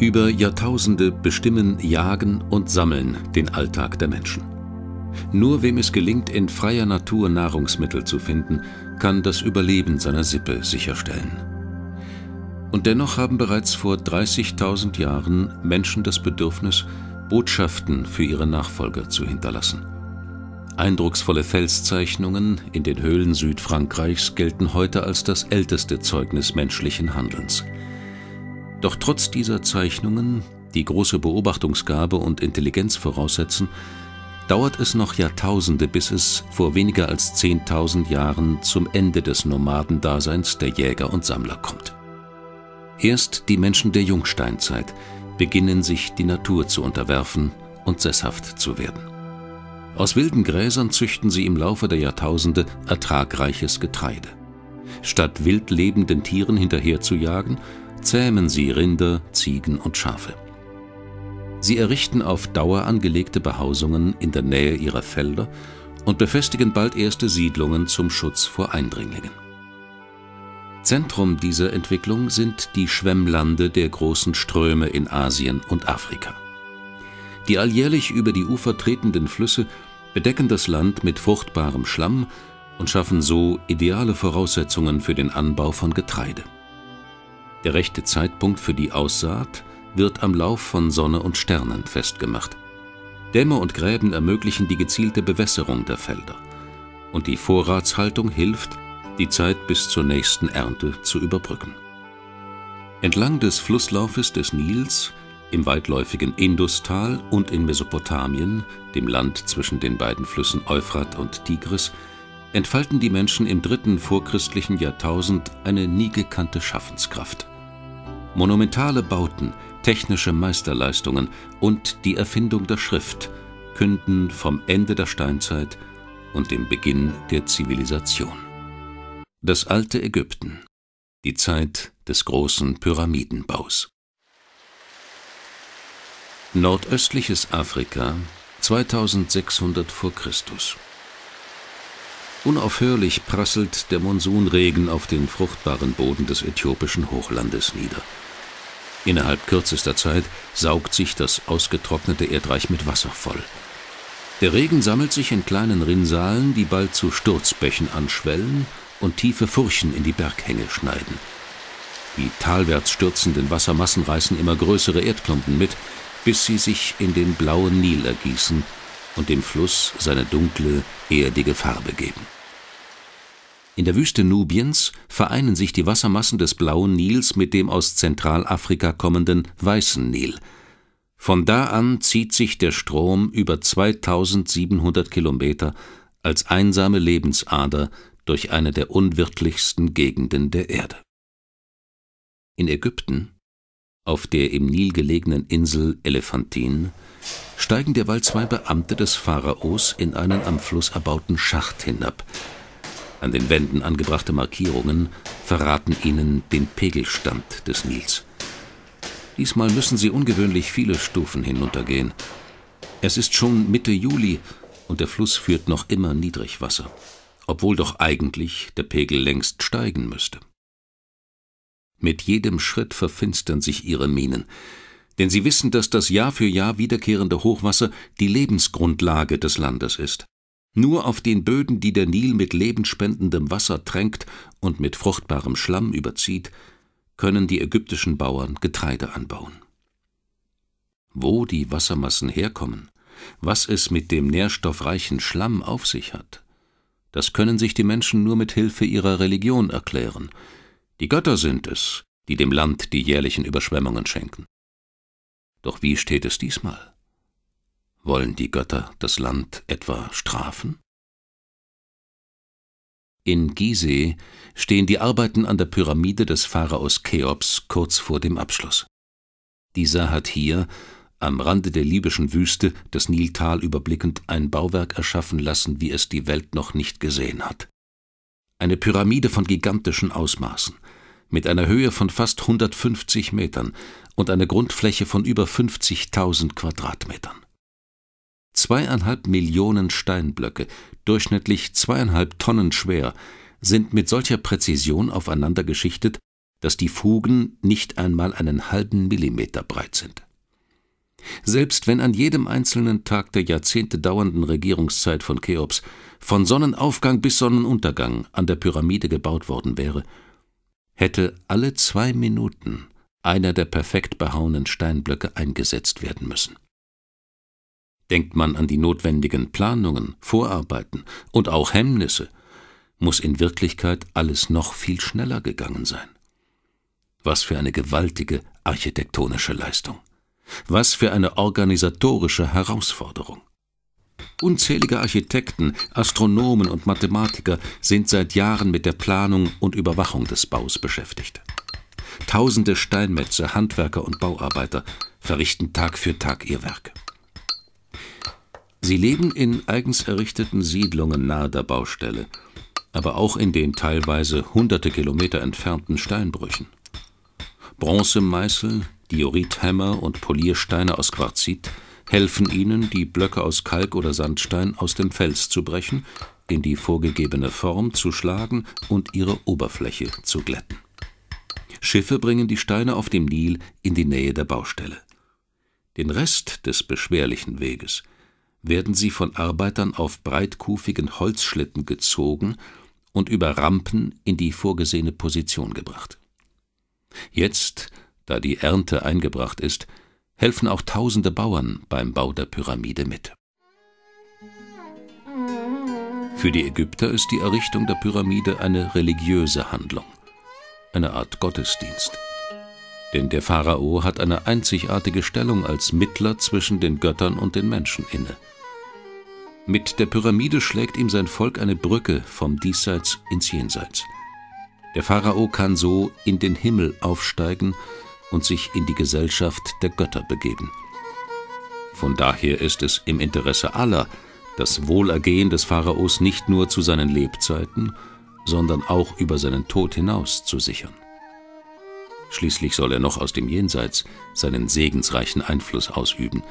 Über Jahrtausende bestimmen Jagen und Sammeln den Alltag der Menschen. Nur wem es gelingt, in freier Natur Nahrungsmittel zu finden, kann das Überleben seiner Sippe sicherstellen. Und dennoch haben bereits vor 30.000 Jahren Menschen das Bedürfnis, Botschaften für ihre Nachfolger zu hinterlassen. Eindrucksvolle Felszeichnungen in den Höhlen Südfrankreichs gelten heute als das älteste Zeugnis menschlichen Handelns. Doch trotz dieser Zeichnungen, die große Beobachtungsgabe und Intelligenz voraussetzen, dauert es noch Jahrtausende, bis es vor weniger als 10.000 Jahren zum Ende des Nomadendaseins der Jäger und Sammler kommt. Erst die Menschen der Jungsteinzeit beginnen sich die Natur zu unterwerfen und sesshaft zu werden. Aus wilden Gräsern züchten sie im Laufe der Jahrtausende ertragreiches Getreide. Statt wild lebenden Tieren hinterherzujagen, zähmen sie Rinder, Ziegen und Schafe. Sie errichten auf Dauer angelegte Behausungen in der Nähe ihrer Felder und befestigen bald erste Siedlungen zum Schutz vor Eindringlingen. Zentrum dieser Entwicklung sind die Schwemmlande der großen Ströme in Asien und Afrika. Die alljährlich über die Ufer tretenden Flüsse bedecken das Land mit fruchtbarem Schlamm und schaffen so ideale Voraussetzungen für den Anbau von Getreide. Der rechte Zeitpunkt für die Aussaat wird am Lauf von Sonne und Sternen festgemacht. Dämme und Gräben ermöglichen die gezielte Bewässerung der Felder. Und die Vorratshaltung hilft, die Zeit bis zur nächsten Ernte zu überbrücken. Entlang des Flusslaufes des Nils, im weitläufigen Industal und in Mesopotamien, dem Land zwischen den beiden Flüssen Euphrat und Tigris, entfalten die Menschen im dritten vorchristlichen Jahrtausend eine nie gekannte Schaffenskraft. Monumentale Bauten, technische Meisterleistungen und die Erfindung der Schrift künden vom Ende der Steinzeit und dem Beginn der Zivilisation. Das alte Ägypten, die Zeit des großen Pyramidenbaus. Nordöstliches Afrika 2600 v. Chr. Unaufhörlich prasselt der Monsunregen auf den fruchtbaren Boden des äthiopischen Hochlandes nieder. Innerhalb kürzester Zeit saugt sich das ausgetrocknete Erdreich mit Wasser voll. Der Regen sammelt sich in kleinen Rinnsalen, die bald zu Sturzbächen anschwellen und tiefe Furchen in die Berghänge schneiden. Die talwärts stürzenden Wassermassen reißen immer größere Erdklumpen mit, bis sie sich in den blauen Nil ergießen und dem Fluss seine dunkle, erdige Farbe geben. In der Wüste Nubiens vereinen sich die Wassermassen des Blauen Nils mit dem aus Zentralafrika kommenden Weißen Nil. Von da an zieht sich der Strom über 2700 Kilometer als einsame Lebensader durch eine der unwirtlichsten Gegenden der Erde. In Ägypten, auf der im Nil gelegenen Insel Elephantin, steigen derweil zwei Beamte des Pharaos in einen am Fluss erbauten Schacht hinab – an den Wänden angebrachte Markierungen verraten ihnen den Pegelstand des Nils. Diesmal müssen sie ungewöhnlich viele Stufen hinuntergehen. Es ist schon Mitte Juli und der Fluss führt noch immer Niedrigwasser, obwohl doch eigentlich der Pegel längst steigen müsste. Mit jedem Schritt verfinstern sich ihre Minen, denn sie wissen, dass das Jahr für Jahr wiederkehrende Hochwasser die Lebensgrundlage des Landes ist. Nur auf den Böden, die der Nil mit lebenspendendem Wasser tränkt und mit fruchtbarem Schlamm überzieht, können die ägyptischen Bauern Getreide anbauen. Wo die Wassermassen herkommen, was es mit dem nährstoffreichen Schlamm auf sich hat, das können sich die Menschen nur mit Hilfe ihrer Religion erklären. Die Götter sind es, die dem Land die jährlichen Überschwemmungen schenken. Doch wie steht es diesmal? Wollen die Götter das Land etwa strafen? In Gizeh stehen die Arbeiten an der Pyramide des Pharaos Cheops kurz vor dem Abschluss. Dieser hat hier, am Rande der libyschen Wüste, das Niltal überblickend, ein Bauwerk erschaffen lassen, wie es die Welt noch nicht gesehen hat. Eine Pyramide von gigantischen Ausmaßen, mit einer Höhe von fast 150 Metern und einer Grundfläche von über 50.000 Quadratmetern. Zweieinhalb Millionen Steinblöcke, durchschnittlich zweieinhalb Tonnen schwer, sind mit solcher Präzision aufeinander geschichtet, dass die Fugen nicht einmal einen halben Millimeter breit sind. Selbst wenn an jedem einzelnen Tag der Jahrzehnte dauernden Regierungszeit von Cheops von Sonnenaufgang bis Sonnenuntergang an der Pyramide gebaut worden wäre, hätte alle zwei Minuten einer der perfekt behauenen Steinblöcke eingesetzt werden müssen. Denkt man an die notwendigen Planungen, Vorarbeiten und auch Hemmnisse, muss in Wirklichkeit alles noch viel schneller gegangen sein. Was für eine gewaltige architektonische Leistung. Was für eine organisatorische Herausforderung. Unzählige Architekten, Astronomen und Mathematiker sind seit Jahren mit der Planung und Überwachung des Baus beschäftigt. Tausende Steinmetze, Handwerker und Bauarbeiter verrichten Tag für Tag ihr Werk. Sie leben in eigens errichteten Siedlungen nahe der Baustelle, aber auch in den teilweise hunderte Kilometer entfernten Steinbrüchen. Bronzemeißel, Diorithämmer und Poliersteine aus Quarzit helfen ihnen, die Blöcke aus Kalk oder Sandstein aus dem Fels zu brechen, in die vorgegebene Form zu schlagen und ihre Oberfläche zu glätten. Schiffe bringen die Steine auf dem Nil in die Nähe der Baustelle. Den Rest des beschwerlichen Weges – werden sie von Arbeitern auf breitkufigen Holzschlitten gezogen und über Rampen in die vorgesehene Position gebracht. Jetzt, da die Ernte eingebracht ist, helfen auch tausende Bauern beim Bau der Pyramide mit. Für die Ägypter ist die Errichtung der Pyramide eine religiöse Handlung, eine Art Gottesdienst. Denn der Pharao hat eine einzigartige Stellung als Mittler zwischen den Göttern und den Menschen inne. Mit der Pyramide schlägt ihm sein Volk eine Brücke vom Diesseits ins Jenseits. Der Pharao kann so in den Himmel aufsteigen und sich in die Gesellschaft der Götter begeben. Von daher ist es im Interesse aller, das Wohlergehen des Pharaos nicht nur zu seinen Lebzeiten, sondern auch über seinen Tod hinaus zu sichern. Schließlich soll er noch aus dem Jenseits seinen segensreichen Einfluss ausüben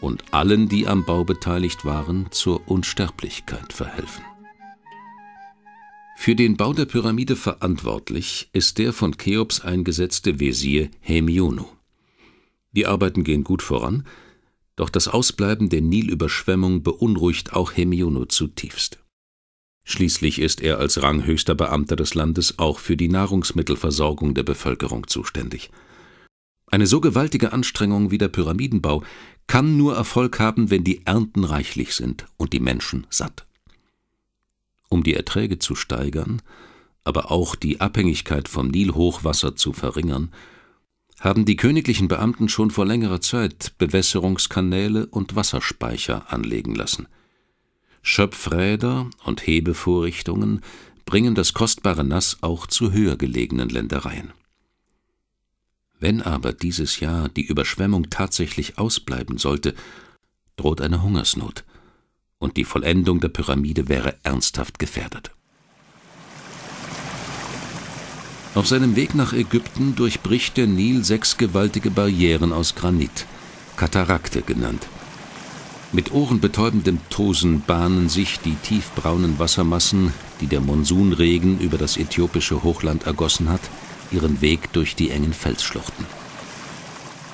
und allen, die am Bau beteiligt waren, zur Unsterblichkeit verhelfen. Für den Bau der Pyramide verantwortlich ist der von Cheops eingesetzte Wesir Hemionu. Die Arbeiten gehen gut voran, doch das Ausbleiben der Nilüberschwemmung beunruhigt auch Hemionu zutiefst. Schließlich ist er als ranghöchster Beamter des Landes auch für die Nahrungsmittelversorgung der Bevölkerung zuständig. Eine so gewaltige Anstrengung wie der Pyramidenbau kann nur Erfolg haben, wenn die Ernten reichlich sind und die Menschen satt. Um die Erträge zu steigern, aber auch die Abhängigkeit vom Nilhochwasser zu verringern, haben die königlichen Beamten schon vor längerer Zeit Bewässerungskanäle und Wasserspeicher anlegen lassen. Schöpfräder und Hebevorrichtungen bringen das kostbare Nass auch zu höher gelegenen Ländereien. Wenn aber dieses Jahr die Überschwemmung tatsächlich ausbleiben sollte, droht eine Hungersnot und die Vollendung der Pyramide wäre ernsthaft gefährdet. Auf seinem Weg nach Ägypten durchbricht der Nil sechs gewaltige Barrieren aus Granit, Katarakte genannt. Mit ohrenbetäubendem Tosen bahnen sich die tiefbraunen Wassermassen, die der Monsunregen über das äthiopische Hochland ergossen hat, ihren Weg durch die engen Felsschluchten.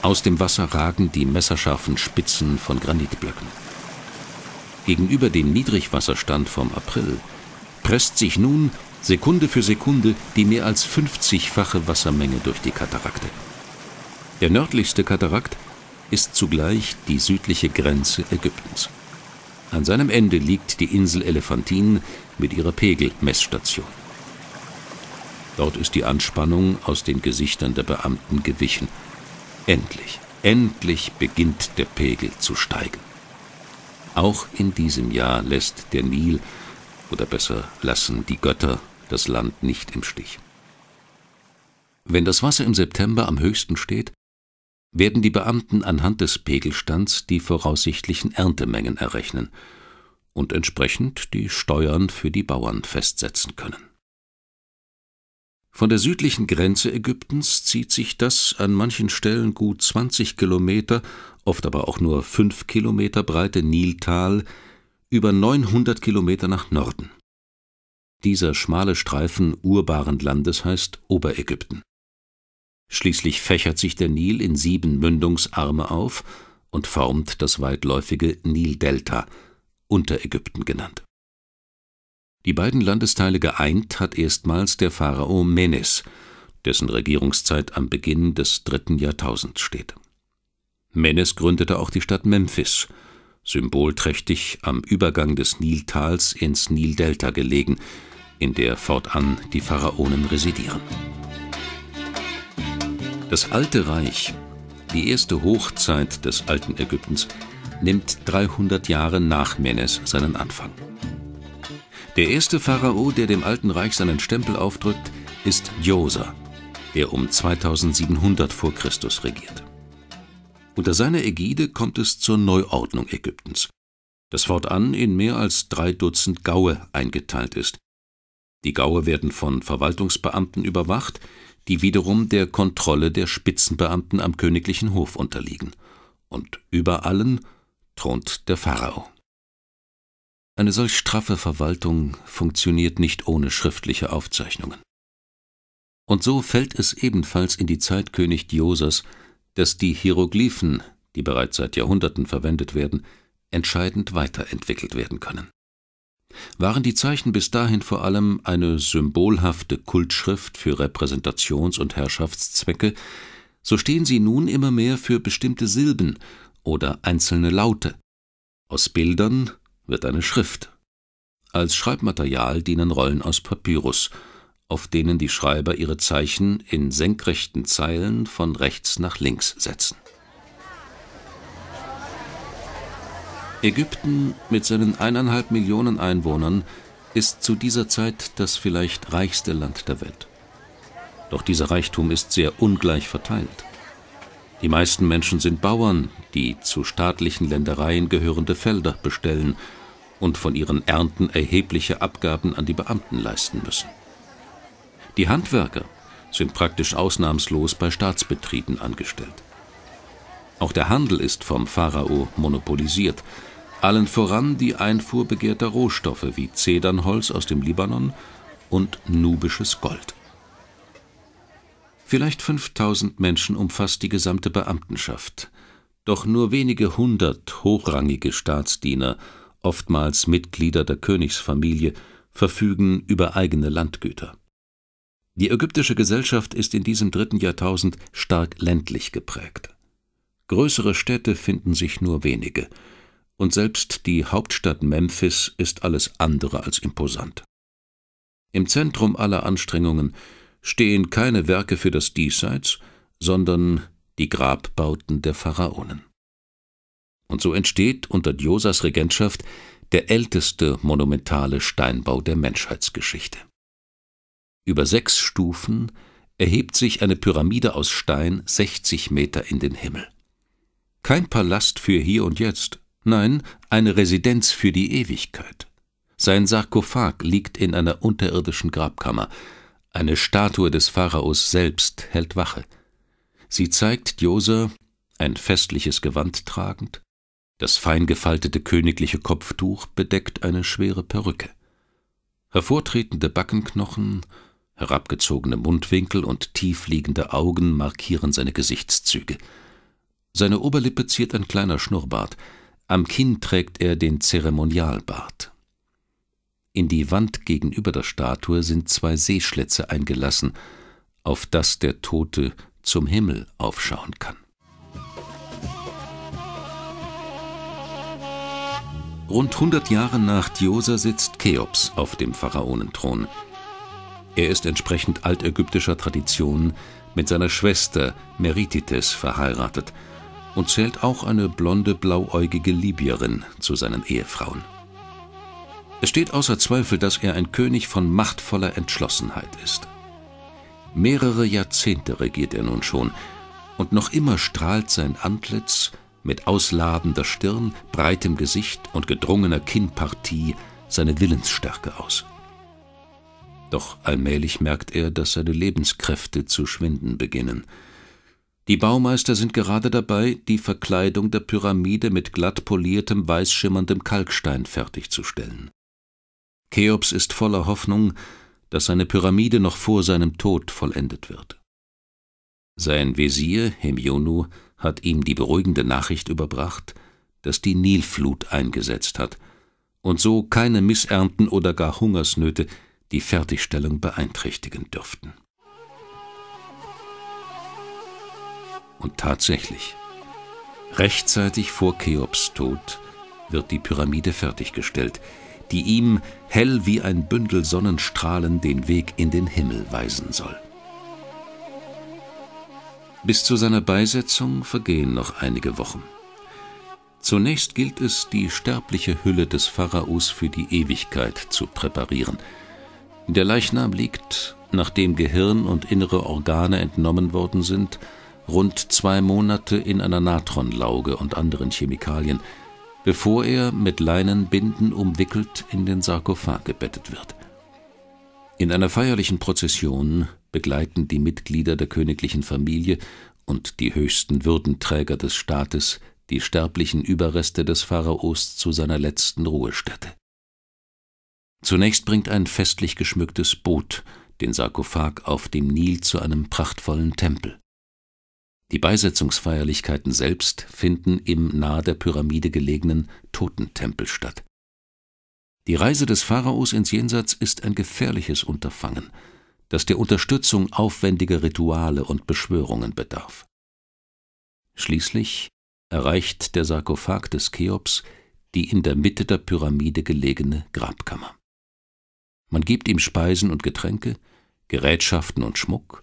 Aus dem Wasser ragen die messerscharfen Spitzen von Granitblöcken. Gegenüber dem Niedrigwasserstand vom April presst sich nun Sekunde für Sekunde die mehr als 50-fache Wassermenge durch die Katarakte. Der nördlichste Katarakt ist zugleich die südliche Grenze Ägyptens. An seinem Ende liegt die Insel Elefantin mit ihrer Pegelmessstation. Dort ist die Anspannung aus den Gesichtern der Beamten gewichen. Endlich, endlich beginnt der Pegel zu steigen. Auch in diesem Jahr lässt der Nil, oder besser lassen die Götter, das Land nicht im Stich. Wenn das Wasser im September am höchsten steht, werden die Beamten anhand des Pegelstands die voraussichtlichen Erntemengen errechnen und entsprechend die Steuern für die Bauern festsetzen können. Von der südlichen Grenze Ägyptens zieht sich das an manchen Stellen gut 20 Kilometer, oft aber auch nur 5 Kilometer breite Niltal über 900 Kilometer nach Norden. Dieser schmale Streifen urbaren Landes heißt Oberägypten. Schließlich fächert sich der Nil in sieben Mündungsarme auf und formt das weitläufige Nildelta, Unterägypten genannt. Die beiden Landesteile geeint hat erstmals der Pharao Menes, dessen Regierungszeit am Beginn des dritten Jahrtausends steht. Menes gründete auch die Stadt Memphis, symbolträchtig am Übergang des Niltals ins Nildelta gelegen, in der fortan die Pharaonen residieren. Das Alte Reich, die erste Hochzeit des alten Ägyptens, nimmt 300 Jahre nach Menes seinen Anfang. Der erste Pharao, der dem Alten Reich seinen Stempel aufdrückt, ist Djoser, der um 2700 vor Christus regiert. Unter seiner Ägide kommt es zur Neuordnung Ägyptens, das fortan in mehr als drei Dutzend Gaue eingeteilt ist. Die Gaue werden von Verwaltungsbeamten überwacht, die wiederum der Kontrolle der Spitzenbeamten am königlichen Hof unterliegen. Und über allen thront der Pharao. Eine solch straffe Verwaltung funktioniert nicht ohne schriftliche Aufzeichnungen. Und so fällt es ebenfalls in die Zeit König Diosas, dass die Hieroglyphen, die bereits seit Jahrhunderten verwendet werden, entscheidend weiterentwickelt werden können. Waren die Zeichen bis dahin vor allem eine symbolhafte Kultschrift für Repräsentations- und Herrschaftszwecke, so stehen sie nun immer mehr für bestimmte Silben oder einzelne Laute. Aus Bildern wird eine Schrift. Als Schreibmaterial dienen Rollen aus Papyrus, auf denen die Schreiber ihre Zeichen in senkrechten Zeilen von rechts nach links setzen. Ägypten mit seinen eineinhalb Millionen Einwohnern ist zu dieser Zeit das vielleicht reichste Land der Welt. Doch dieser Reichtum ist sehr ungleich verteilt. Die meisten Menschen sind Bauern, die zu staatlichen Ländereien gehörende Felder bestellen und von ihren Ernten erhebliche Abgaben an die Beamten leisten müssen. Die Handwerker sind praktisch ausnahmslos bei Staatsbetrieben angestellt. Auch der Handel ist vom Pharao monopolisiert, allen voran die Einfuhr begehrter Rohstoffe wie Zedernholz aus dem Libanon und nubisches Gold. Vielleicht 5000 Menschen umfasst die gesamte Beamtenschaft. Doch nur wenige hundert hochrangige Staatsdiener, oftmals Mitglieder der Königsfamilie, verfügen über eigene Landgüter. Die ägyptische Gesellschaft ist in diesem dritten Jahrtausend stark ländlich geprägt. Größere Städte finden sich nur wenige, und selbst die Hauptstadt Memphis ist alles andere als imposant. Im Zentrum aller Anstrengungen stehen keine Werke für das Diesseits, sondern die Grabbauten der Pharaonen. Und so entsteht unter Djosas Regentschaft der älteste monumentale Steinbau der Menschheitsgeschichte. Über sechs Stufen erhebt sich eine Pyramide aus Stein 60 Meter in den Himmel. Kein Palast für hier und jetzt, nein, eine Residenz für die Ewigkeit. Sein Sarkophag liegt in einer unterirdischen Grabkammer, eine Statue des Pharaos selbst hält Wache. Sie zeigt Djoser, ein festliches Gewand tragend, das fein gefaltete königliche Kopftuch bedeckt eine schwere Perücke. Hervortretende Backenknochen, herabgezogene Mundwinkel und tiefliegende Augen markieren seine Gesichtszüge. Seine Oberlippe ziert ein kleiner Schnurrbart, am Kinn trägt er den Zeremonialbart. In die Wand gegenüber der Statue sind zwei Seeschlitze eingelassen, auf das der Tote zum Himmel aufschauen kann. Rund 100 Jahre nach Diosa sitzt Cheops auf dem Pharaonenthron. Er ist entsprechend altägyptischer Tradition mit seiner Schwester Meritites verheiratet und zählt auch eine blonde blauäugige Libyerin zu seinen Ehefrauen. Es steht außer Zweifel, dass er ein König von machtvoller Entschlossenheit ist. Mehrere Jahrzehnte regiert er nun schon, und noch immer strahlt sein Antlitz mit ausladender Stirn, breitem Gesicht und gedrungener Kinnpartie seine Willensstärke aus. Doch allmählich merkt er, dass seine Lebenskräfte zu schwinden beginnen. Die Baumeister sind gerade dabei, die Verkleidung der Pyramide mit glatt poliertem, weißschimmerndem Kalkstein fertigzustellen. Cheops ist voller Hoffnung, dass seine Pyramide noch vor seinem Tod vollendet wird. Sein Wesir Hemionu hat ihm die beruhigende Nachricht überbracht, dass die Nilflut eingesetzt hat und so keine Missernten oder gar Hungersnöte die Fertigstellung beeinträchtigen dürften. Und tatsächlich, rechtzeitig vor Cheops Tod wird die Pyramide fertiggestellt, die ihm, hell wie ein Bündel Sonnenstrahlen, den Weg in den Himmel weisen soll. Bis zu seiner Beisetzung vergehen noch einige Wochen. Zunächst gilt es, die sterbliche Hülle des Pharaos für die Ewigkeit zu präparieren. Der Leichnam liegt, nachdem Gehirn und innere Organe entnommen worden sind, rund zwei Monate in einer Natronlauge und anderen Chemikalien, bevor er mit Leinenbinden umwickelt in den Sarkophag gebettet wird. In einer feierlichen Prozession begleiten die Mitglieder der königlichen Familie und die höchsten Würdenträger des Staates die sterblichen Überreste des Pharaos zu seiner letzten Ruhestätte. Zunächst bringt ein festlich geschmücktes Boot den Sarkophag auf dem Nil zu einem prachtvollen Tempel. Die Beisetzungsfeierlichkeiten selbst finden im nahe der Pyramide gelegenen Totentempel statt. Die Reise des Pharaos ins Jenseits ist ein gefährliches Unterfangen, das der Unterstützung aufwendiger Rituale und Beschwörungen bedarf. Schließlich erreicht der Sarkophag des Cheops die in der Mitte der Pyramide gelegene Grabkammer. Man gibt ihm Speisen und Getränke, Gerätschaften und Schmuck,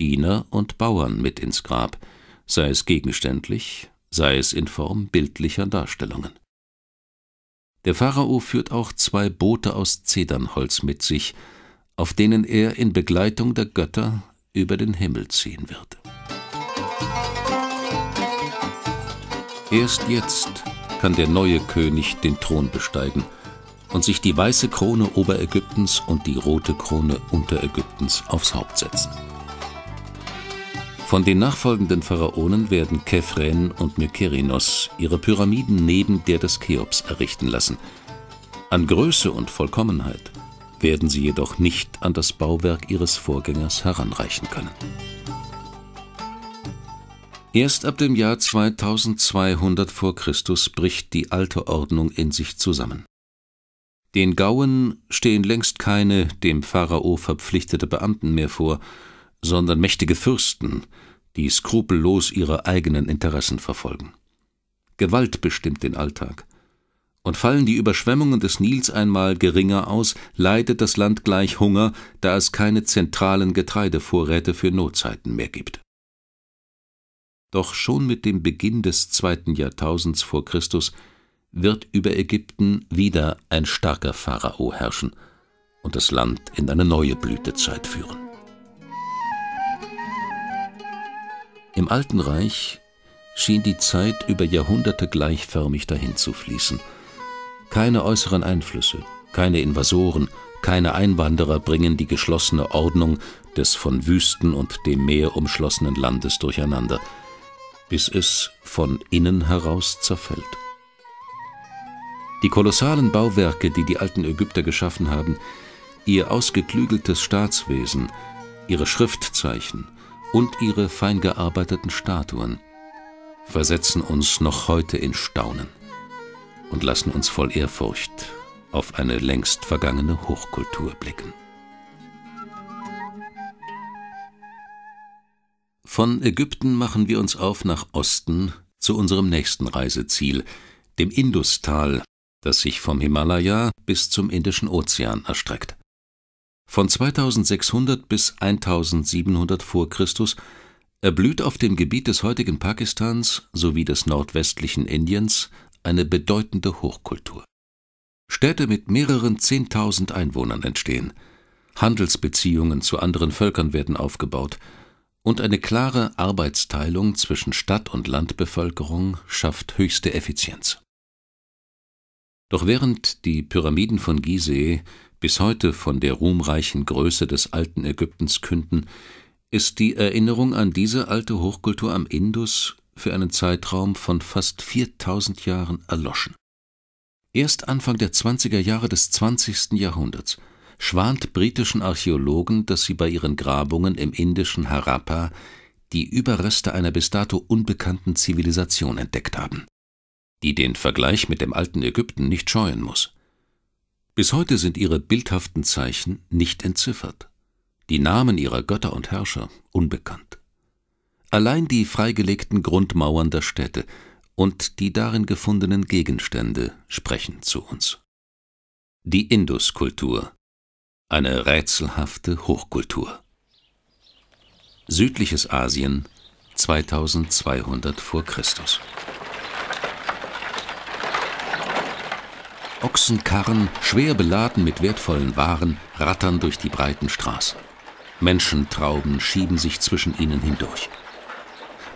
Diener und Bauern mit ins Grab, sei es gegenständlich, sei es in Form bildlicher Darstellungen. Der Pharao führt auch zwei Boote aus Zedernholz mit sich, auf denen er in Begleitung der Götter über den Himmel ziehen wird. Erst jetzt kann der neue König den Thron besteigen und sich die weiße Krone Oberägyptens und die rote Krone Unterägyptens aufs Haupt setzen. Von den nachfolgenden Pharaonen werden Kephren und Mykerinos ihre Pyramiden neben der des Cheops errichten lassen. An Größe und Vollkommenheit werden sie jedoch nicht an das Bauwerk ihres Vorgängers heranreichen können. Erst ab dem Jahr 2200 vor Christus bricht die alte Ordnung in sich zusammen. Den Gauen stehen längst keine dem Pharao verpflichtete Beamten mehr vor, sondern mächtige Fürsten, die skrupellos ihre eigenen Interessen verfolgen. Gewalt bestimmt den Alltag. Und fallen die Überschwemmungen des Nils einmal geringer aus, leidet das Land gleich Hunger, da es keine zentralen Getreidevorräte für Notzeiten mehr gibt. Doch schon mit dem Beginn des zweiten Jahrtausends vor Christus wird über Ägypten wieder ein starker Pharao herrschen und das Land in eine neue Blütezeit führen. Im Alten Reich schien die Zeit über Jahrhunderte gleichförmig dahin zu fließen. Keine äußeren Einflüsse, keine Invasoren, keine Einwanderer bringen die geschlossene Ordnung des von Wüsten und dem Meer umschlossenen Landes durcheinander, bis es von innen heraus zerfällt. Die kolossalen Bauwerke, die die alten Ägypter geschaffen haben, ihr ausgeklügeltes Staatswesen, ihre Schriftzeichen, und ihre fein gearbeiteten Statuen versetzen uns noch heute in Staunen und lassen uns voll Ehrfurcht auf eine längst vergangene Hochkultur blicken. Von Ägypten machen wir uns auf nach Osten zu unserem nächsten Reiseziel, dem Industal, das sich vom Himalaya bis zum Indischen Ozean erstreckt. Von 2600 bis 1700 vor Christus erblüht auf dem Gebiet des heutigen Pakistans sowie des nordwestlichen Indiens eine bedeutende Hochkultur. Städte mit mehreren Zehntausend Einwohnern entstehen, Handelsbeziehungen zu anderen Völkern werden aufgebaut und eine klare Arbeitsteilung zwischen Stadt- und Landbevölkerung schafft höchste Effizienz. Doch während die Pyramiden von Gizeh bis heute von der ruhmreichen Größe des alten Ägyptens künden, ist die Erinnerung an diese alte Hochkultur am Indus für einen Zeitraum von fast 4000 Jahren erloschen. Erst Anfang der 20er Jahre des 20. Jahrhunderts schwant britischen Archäologen, dass sie bei ihren Grabungen im indischen Harappa die Überreste einer bis dato unbekannten Zivilisation entdeckt haben, die den Vergleich mit dem alten Ägypten nicht scheuen muss. Bis heute sind ihre bildhaften Zeichen nicht entziffert, die Namen ihrer Götter und Herrscher unbekannt. Allein die freigelegten Grundmauern der Städte und die darin gefundenen Gegenstände sprechen zu uns. Die Induskultur, eine rätselhafte Hochkultur. Südliches Asien 2200 vor Christus. Ochsenkarren, schwer beladen mit wertvollen Waren, rattern durch die breiten Straßen. Menschentrauben schieben sich zwischen ihnen hindurch.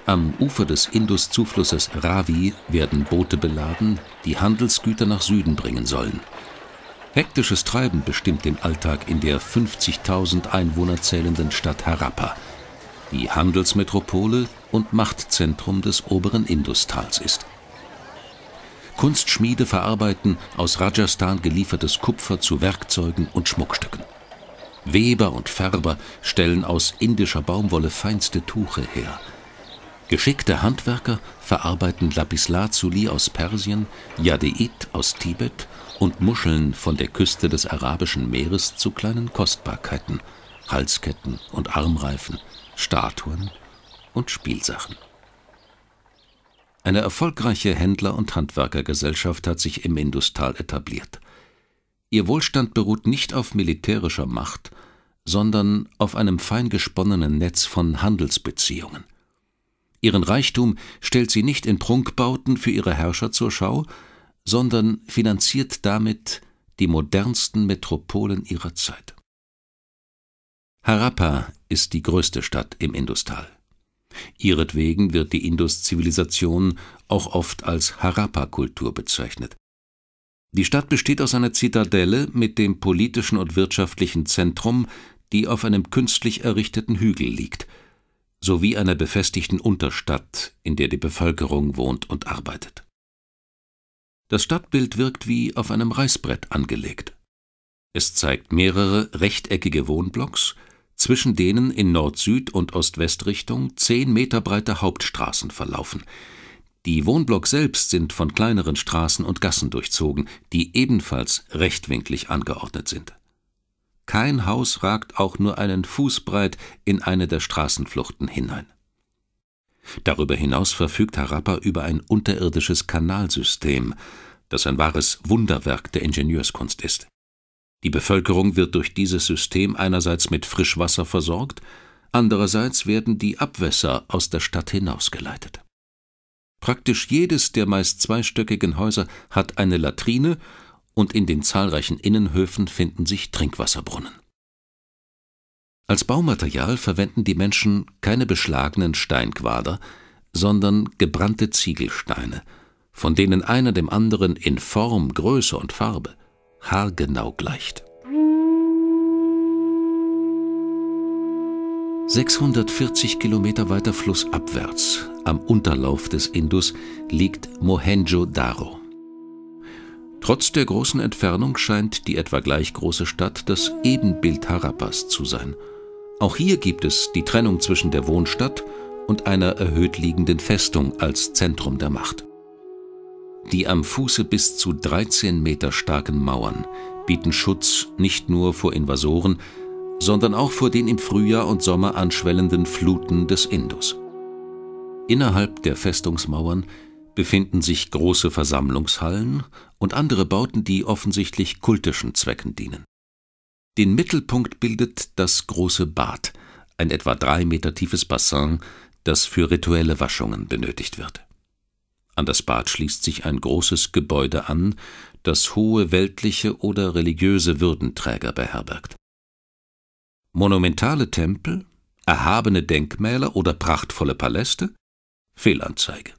Am Ufer des Indus-Zuflusses Ravi werden Boote beladen, die Handelsgüter nach Süden bringen sollen. Hektisches Treiben bestimmt den Alltag in der 50.000 Einwohner zählenden Stadt Harappa, die Handelsmetropole und Machtzentrum des oberen Industals ist. Kunstschmiede verarbeiten aus Rajasthan geliefertes Kupfer zu Werkzeugen und Schmuckstücken. Weber und Färber stellen aus indischer Baumwolle feinste Tuche her. Geschickte Handwerker verarbeiten Lapislazuli aus Persien, Jadeit aus Tibet und Muscheln von der Küste des Arabischen Meeres zu kleinen Kostbarkeiten, Halsketten und Armreifen, Statuen und Spielsachen. Eine erfolgreiche Händler- und Handwerkergesellschaft hat sich im Industal etabliert. Ihr Wohlstand beruht nicht auf militärischer Macht, sondern auf einem fein gesponnenen Netz von Handelsbeziehungen. Ihren Reichtum stellt sie nicht in Prunkbauten für ihre Herrscher zur Schau, sondern finanziert damit die modernsten Metropolen ihrer Zeit. Harappa ist die größte Stadt im Industal. Ihretwegen wird die Indus-Zivilisation auch oft als Harappa-Kultur bezeichnet. Die Stadt besteht aus einer Zitadelle mit dem politischen und wirtschaftlichen Zentrum, die auf einem künstlich errichteten Hügel liegt, sowie einer befestigten Unterstadt, in der die Bevölkerung wohnt und arbeitet. Das Stadtbild wirkt wie auf einem Reißbrett angelegt. Es zeigt mehrere rechteckige Wohnblocks, zwischen denen in Nord-Süd und Ost-West-Richtung zehn Meter breite Hauptstraßen verlaufen. Die Wohnblocks selbst sind von kleineren Straßen und Gassen durchzogen, die ebenfalls rechtwinklig angeordnet sind. Kein Haus ragt auch nur einen Fuß breit in eine der Straßenfluchten hinein. Darüber hinaus verfügt Harappa über ein unterirdisches Kanalsystem, das ein wahres Wunderwerk der Ingenieurskunst ist. Die Bevölkerung wird durch dieses System einerseits mit Frischwasser versorgt, andererseits werden die Abwässer aus der Stadt hinausgeleitet. Praktisch jedes der meist zweistöckigen Häuser hat eine Latrine und in den zahlreichen Innenhöfen finden sich Trinkwasserbrunnen. Als Baumaterial verwenden die Menschen keine beschlagenen Steinquader, sondern gebrannte Ziegelsteine, von denen einer dem anderen in Form, Größe und Farbe – haargenau gleicht. 640 Kilometer weiter flussabwärts, am Unterlauf des Indus, liegt Mohenjo-Daro. Trotz der großen Entfernung scheint die etwa gleich große Stadt das Ebenbild Harappas zu sein. Auch hier gibt es die Trennung zwischen der Wohnstadt und einer erhöht liegenden Festung als Zentrum der Macht. Die am Fuße bis zu 13 Meter starken Mauern bieten Schutz nicht nur vor Invasoren, sondern auch vor den im Frühjahr und Sommer anschwellenden Fluten des Indus. Innerhalb der Festungsmauern befinden sich große Versammlungshallen und andere Bauten, die offensichtlich kultischen Zwecken dienen. Den Mittelpunkt bildet das große Bad, ein etwa drei Meter tiefes Bassin, das für rituelle Waschungen benötigt wird an das Bad schließt sich ein großes Gebäude an, das hohe weltliche oder religiöse Würdenträger beherbergt. Monumentale Tempel, erhabene Denkmäler oder prachtvolle Paläste? Fehlanzeige.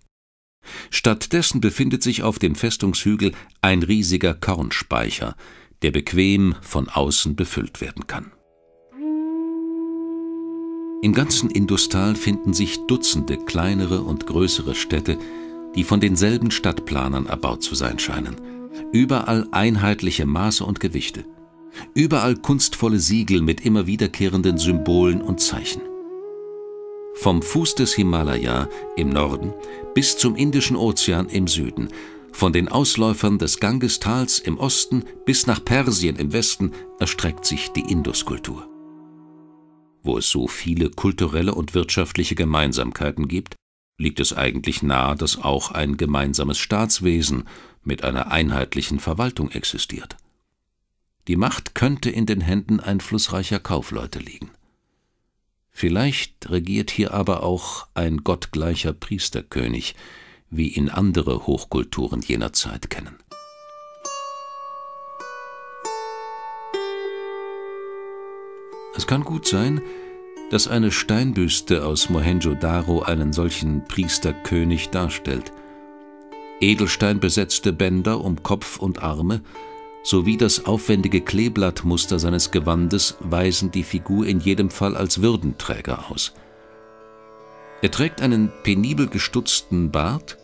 Stattdessen befindet sich auf dem Festungshügel ein riesiger Kornspeicher, der bequem von außen befüllt werden kann. Im ganzen Industal finden sich Dutzende kleinere und größere Städte, die von denselben Stadtplanern erbaut zu sein scheinen. Überall einheitliche Maße und Gewichte. Überall kunstvolle Siegel mit immer wiederkehrenden Symbolen und Zeichen. Vom Fuß des Himalaya im Norden bis zum Indischen Ozean im Süden, von den Ausläufern des Gangestals im Osten bis nach Persien im Westen erstreckt sich die Induskultur. Wo es so viele kulturelle und wirtschaftliche Gemeinsamkeiten gibt, liegt es eigentlich nahe, dass auch ein gemeinsames Staatswesen mit einer einheitlichen Verwaltung existiert. Die Macht könnte in den Händen einflussreicher Kaufleute liegen. Vielleicht regiert hier aber auch ein gottgleicher Priesterkönig, wie ihn andere Hochkulturen jener Zeit kennen. Es kann gut sein, dass eine Steinbüste aus Mohenjo-Daro einen solchen Priesterkönig darstellt. Edelsteinbesetzte Bänder um Kopf und Arme sowie das aufwendige Kleeblattmuster seines Gewandes weisen die Figur in jedem Fall als Würdenträger aus. Er trägt einen penibel gestutzten Bart,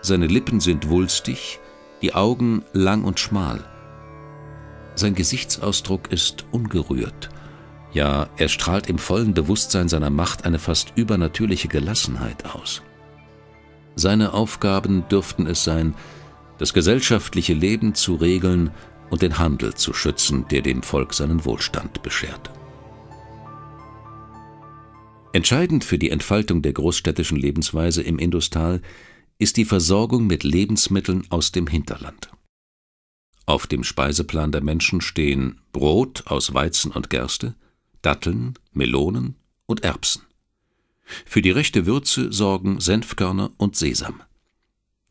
seine Lippen sind wulstig, die Augen lang und schmal. Sein Gesichtsausdruck ist ungerührt. Ja, er strahlt im vollen Bewusstsein seiner Macht eine fast übernatürliche Gelassenheit aus. Seine Aufgaben dürften es sein, das gesellschaftliche Leben zu regeln und den Handel zu schützen, der dem Volk seinen Wohlstand beschert. Entscheidend für die Entfaltung der großstädtischen Lebensweise im Industal ist die Versorgung mit Lebensmitteln aus dem Hinterland. Auf dem Speiseplan der Menschen stehen Brot aus Weizen und Gerste, Datteln, Melonen und Erbsen. Für die rechte Würze sorgen Senfkörner und Sesam.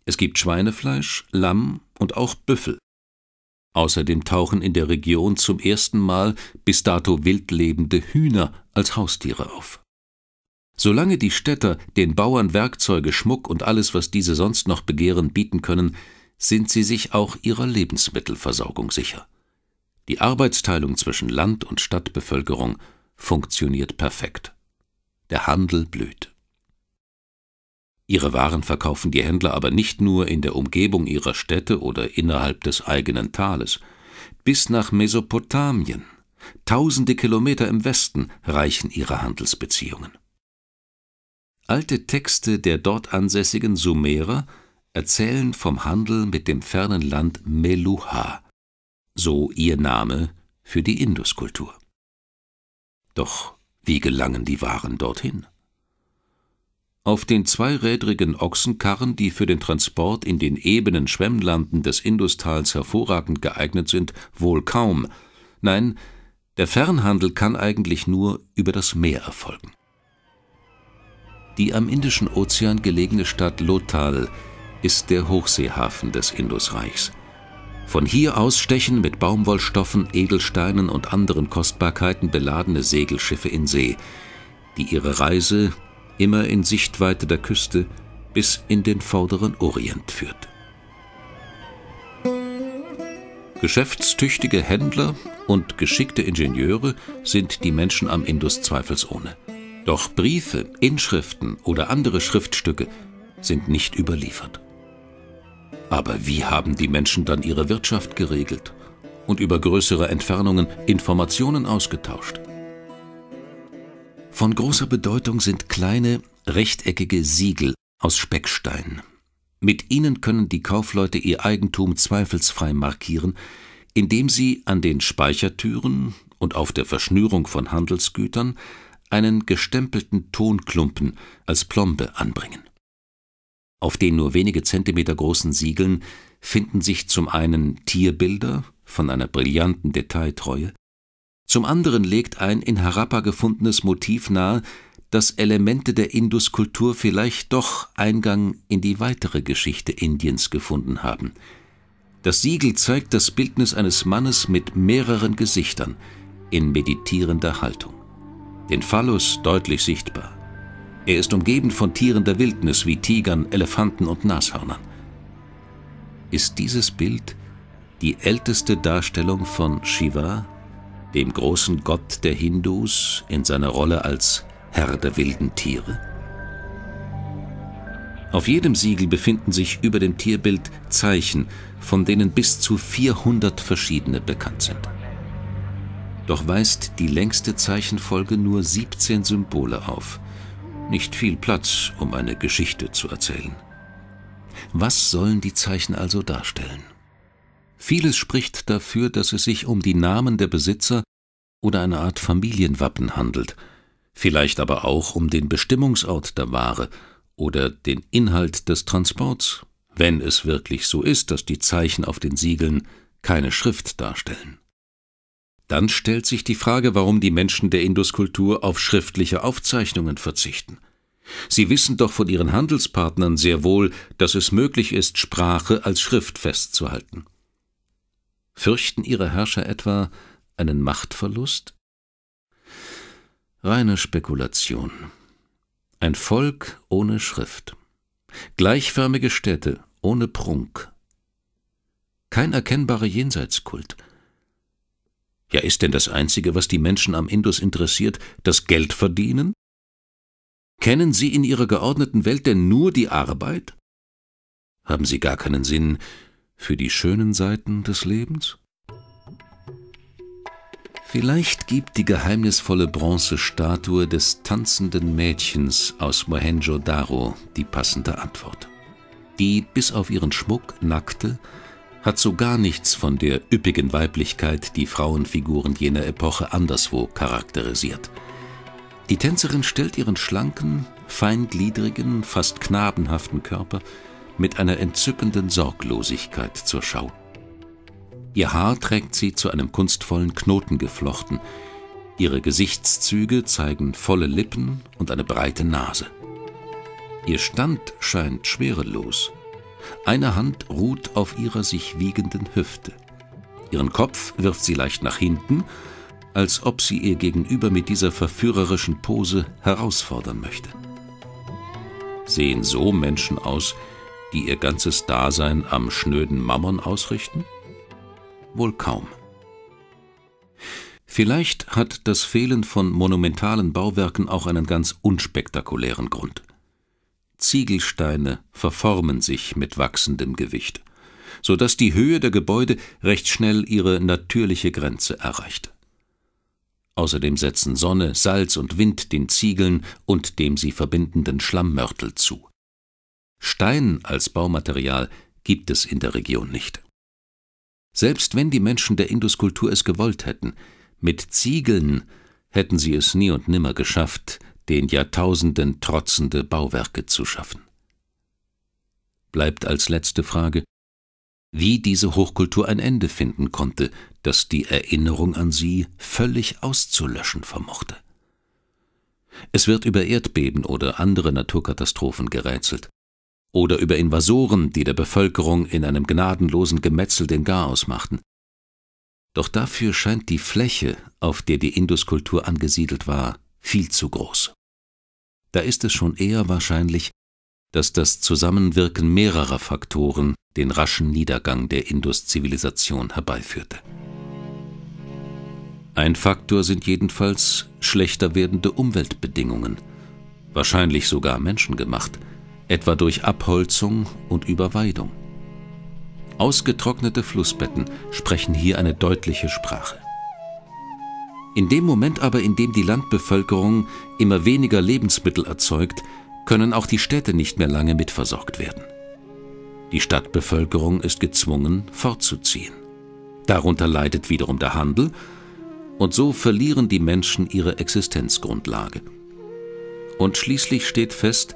Es gibt Schweinefleisch, Lamm und auch Büffel. Außerdem tauchen in der Region zum ersten Mal bis dato wildlebende Hühner als Haustiere auf. Solange die Städter den Bauern Werkzeuge, Schmuck und alles, was diese sonst noch begehren, bieten können, sind sie sich auch ihrer Lebensmittelversorgung sicher. Die Arbeitsteilung zwischen Land- und Stadtbevölkerung funktioniert perfekt. Der Handel blüht. Ihre Waren verkaufen die Händler aber nicht nur in der Umgebung ihrer Städte oder innerhalb des eigenen Tales. Bis nach Mesopotamien, tausende Kilometer im Westen, reichen ihre Handelsbeziehungen. Alte Texte der dort ansässigen Sumerer erzählen vom Handel mit dem fernen Land Meluha, so ihr Name für die Induskultur. Doch wie gelangen die Waren dorthin? Auf den zweirädrigen Ochsenkarren, die für den Transport in den ebenen Schwemmlanden des Industals hervorragend geeignet sind, wohl kaum. Nein, der Fernhandel kann eigentlich nur über das Meer erfolgen. Die am Indischen Ozean gelegene Stadt Lothal ist der Hochseehafen des Indusreichs. Von hier aus stechen mit Baumwollstoffen, Edelsteinen und anderen Kostbarkeiten beladene Segelschiffe in See, die ihre Reise immer in Sichtweite der Küste bis in den vorderen Orient führt. Geschäftstüchtige Händler und geschickte Ingenieure sind die Menschen am Indus zweifelsohne. Doch Briefe, Inschriften oder andere Schriftstücke sind nicht überliefert. Aber wie haben die Menschen dann ihre Wirtschaft geregelt und über größere Entfernungen Informationen ausgetauscht? Von großer Bedeutung sind kleine, rechteckige Siegel aus Speckstein. Mit ihnen können die Kaufleute ihr Eigentum zweifelsfrei markieren, indem sie an den Speichertüren und auf der Verschnürung von Handelsgütern einen gestempelten Tonklumpen als Plombe anbringen. Auf den nur wenige Zentimeter großen Siegeln finden sich zum einen Tierbilder von einer brillanten Detailtreue, zum anderen legt ein in Harappa gefundenes Motiv nahe, dass Elemente der Induskultur vielleicht doch Eingang in die weitere Geschichte Indiens gefunden haben. Das Siegel zeigt das Bildnis eines Mannes mit mehreren Gesichtern in meditierender Haltung. Den Phallus deutlich sichtbar, er ist umgeben von Tieren der Wildnis wie Tigern, Elefanten und Nashörnern. Ist dieses Bild die älteste Darstellung von Shiva, dem großen Gott der Hindus, in seiner Rolle als Herr der wilden Tiere? Auf jedem Siegel befinden sich über dem Tierbild Zeichen, von denen bis zu 400 verschiedene bekannt sind. Doch weist die längste Zeichenfolge nur 17 Symbole auf – nicht viel Platz, um eine Geschichte zu erzählen. Was sollen die Zeichen also darstellen? Vieles spricht dafür, dass es sich um die Namen der Besitzer oder eine Art Familienwappen handelt, vielleicht aber auch um den Bestimmungsort der Ware oder den Inhalt des Transports, wenn es wirklich so ist, dass die Zeichen auf den Siegeln keine Schrift darstellen. Dann stellt sich die Frage, warum die Menschen der Induskultur auf schriftliche Aufzeichnungen verzichten. Sie wissen doch von ihren Handelspartnern sehr wohl, dass es möglich ist, Sprache als Schrift festzuhalten. Fürchten ihre Herrscher etwa einen Machtverlust? Reine Spekulation. Ein Volk ohne Schrift. Gleichförmige Städte ohne Prunk. Kein erkennbarer Jenseitskult – ja, ist denn das Einzige, was die Menschen am Indus interessiert, das Geld verdienen? Kennen Sie in Ihrer geordneten Welt denn nur die Arbeit? Haben Sie gar keinen Sinn für die schönen Seiten des Lebens? Vielleicht gibt die geheimnisvolle Bronzestatue des tanzenden Mädchens aus Mohenjo-Daro die passende Antwort. Die bis auf ihren Schmuck nackte, hat so gar nichts von der üppigen Weiblichkeit, die Frauenfiguren jener Epoche anderswo charakterisiert. Die Tänzerin stellt ihren schlanken, feingliedrigen, fast knabenhaften Körper mit einer entzückenden Sorglosigkeit zur Schau. Ihr Haar trägt sie zu einem kunstvollen Knoten geflochten, ihre Gesichtszüge zeigen volle Lippen und eine breite Nase. Ihr Stand scheint schwerelos, eine Hand ruht auf ihrer sich wiegenden Hüfte. Ihren Kopf wirft sie leicht nach hinten, als ob sie ihr Gegenüber mit dieser verführerischen Pose herausfordern möchte. Sehen so Menschen aus, die ihr ganzes Dasein am schnöden Mammon ausrichten? Wohl kaum. Vielleicht hat das Fehlen von monumentalen Bauwerken auch einen ganz unspektakulären Grund. Ziegelsteine verformen sich mit wachsendem Gewicht, so dass die Höhe der Gebäude recht schnell ihre natürliche Grenze erreicht. Außerdem setzen Sonne, Salz und Wind den Ziegeln und dem sie verbindenden Schlammmörtel zu. Stein als Baumaterial gibt es in der Region nicht. Selbst wenn die Menschen der Induskultur es gewollt hätten, mit Ziegeln hätten sie es nie und nimmer geschafft, den Jahrtausenden trotzende Bauwerke zu schaffen. Bleibt als letzte Frage, wie diese Hochkultur ein Ende finden konnte, das die Erinnerung an sie völlig auszulöschen vermochte. Es wird über Erdbeben oder andere Naturkatastrophen gerätselt, oder über Invasoren, die der Bevölkerung in einem gnadenlosen Gemetzel den Garaus machten. Doch dafür scheint die Fläche, auf der die Induskultur angesiedelt war, viel zu groß. Da ist es schon eher wahrscheinlich, dass das Zusammenwirken mehrerer Faktoren den raschen Niedergang der Indus-Zivilisation herbeiführte. Ein Faktor sind jedenfalls schlechter werdende Umweltbedingungen, wahrscheinlich sogar menschengemacht, etwa durch Abholzung und Überweidung. Ausgetrocknete Flussbetten sprechen hier eine deutliche Sprache. In dem Moment aber, in dem die Landbevölkerung immer weniger Lebensmittel erzeugt, können auch die Städte nicht mehr lange mitversorgt werden. Die Stadtbevölkerung ist gezwungen, fortzuziehen. Darunter leidet wiederum der Handel und so verlieren die Menschen ihre Existenzgrundlage. Und schließlich steht fest,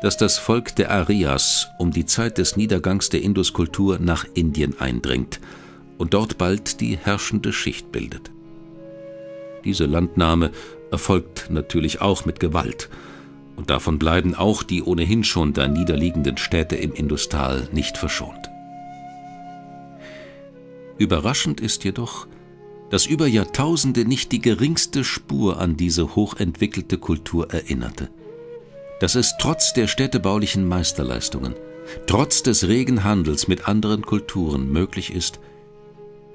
dass das Volk der Arias um die Zeit des Niedergangs der Induskultur nach Indien eindringt und dort bald die herrschende Schicht bildet. Diese Landnahme erfolgt natürlich auch mit Gewalt. Und davon bleiben auch die ohnehin schon da niederliegenden Städte im Industal nicht verschont. Überraschend ist jedoch, dass über Jahrtausende nicht die geringste Spur an diese hochentwickelte Kultur erinnerte. Dass es trotz der städtebaulichen Meisterleistungen, trotz des regen Handels mit anderen Kulturen möglich ist,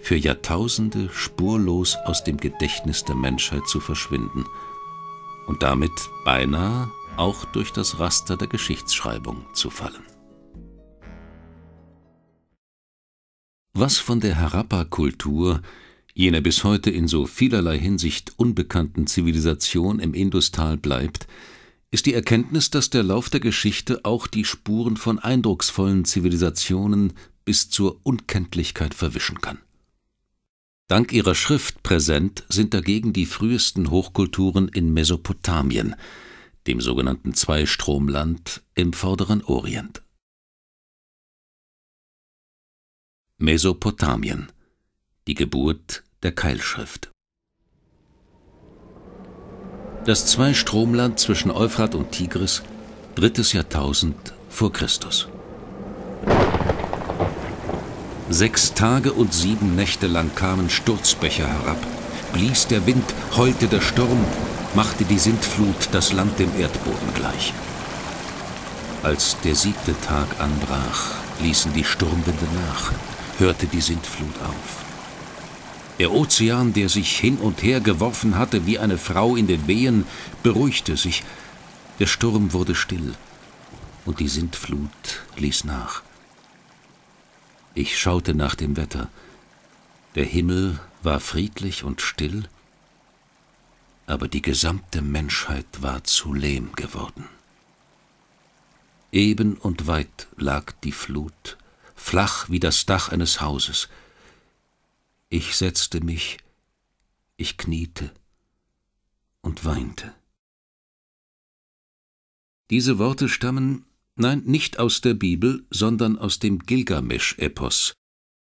für Jahrtausende spurlos aus dem Gedächtnis der Menschheit zu verschwinden und damit beinahe auch durch das Raster der Geschichtsschreibung zu fallen. Was von der Harappa-Kultur, jener bis heute in so vielerlei Hinsicht unbekannten Zivilisation im Industal bleibt, ist die Erkenntnis, dass der Lauf der Geschichte auch die Spuren von eindrucksvollen Zivilisationen bis zur Unkenntlichkeit verwischen kann. Dank ihrer Schrift präsent sind dagegen die frühesten Hochkulturen in Mesopotamien, dem sogenannten Zweistromland im vorderen Orient. Mesopotamien Die Geburt der Keilschrift Das Zweistromland zwischen Euphrat und Tigris, drittes Jahrtausend vor Christus. Sechs Tage und sieben Nächte lang kamen Sturzbecher herab. Blies der Wind, heulte der Sturm, machte die Sintflut das Land dem Erdboden gleich. Als der siebte Tag anbrach, ließen die Sturmwinde nach, hörte die Sintflut auf. Der Ozean, der sich hin und her geworfen hatte wie eine Frau in den Wehen, beruhigte sich. Der Sturm wurde still und die Sintflut ließ nach. Ich schaute nach dem Wetter. Der Himmel war friedlich und still, aber die gesamte Menschheit war zu Lehm geworden. Eben und weit lag die Flut, flach wie das Dach eines Hauses. Ich setzte mich, ich kniete und weinte. Diese Worte stammen Nein, nicht aus der Bibel, sondern aus dem Gilgamesch-Epos,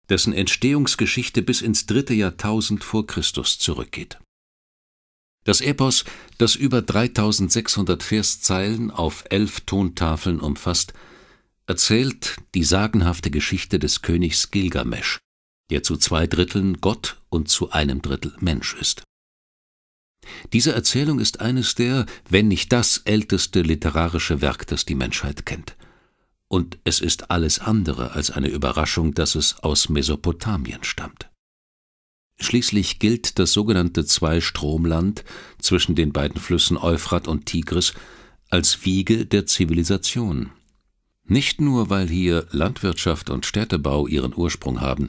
dessen Entstehungsgeschichte bis ins dritte Jahrtausend vor Christus zurückgeht. Das Epos, das über 3600 Verszeilen auf elf Tontafeln umfasst, erzählt die sagenhafte Geschichte des Königs Gilgamesch, der zu zwei Dritteln Gott und zu einem Drittel Mensch ist. Diese Erzählung ist eines der, wenn nicht das älteste literarische Werk, das die Menschheit kennt. Und es ist alles andere als eine Überraschung, dass es aus Mesopotamien stammt. Schließlich gilt das sogenannte Zweistromland zwischen den beiden Flüssen Euphrat und Tigris als Wiege der Zivilisation. Nicht nur, weil hier Landwirtschaft und Städtebau ihren Ursprung haben,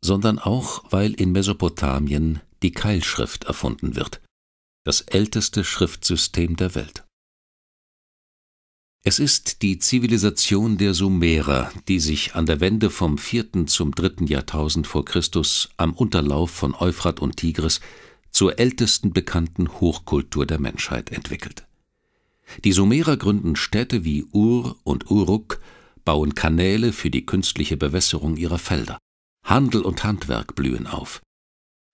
sondern auch, weil in Mesopotamien die Keilschrift erfunden wird das älteste Schriftsystem der Welt. Es ist die Zivilisation der Sumerer, die sich an der Wende vom 4. zum 3. Jahrtausend vor Christus am Unterlauf von Euphrat und Tigris zur ältesten bekannten Hochkultur der Menschheit entwickelt. Die Sumerer gründen Städte wie Ur und Uruk, bauen Kanäle für die künstliche Bewässerung ihrer Felder. Handel und Handwerk blühen auf.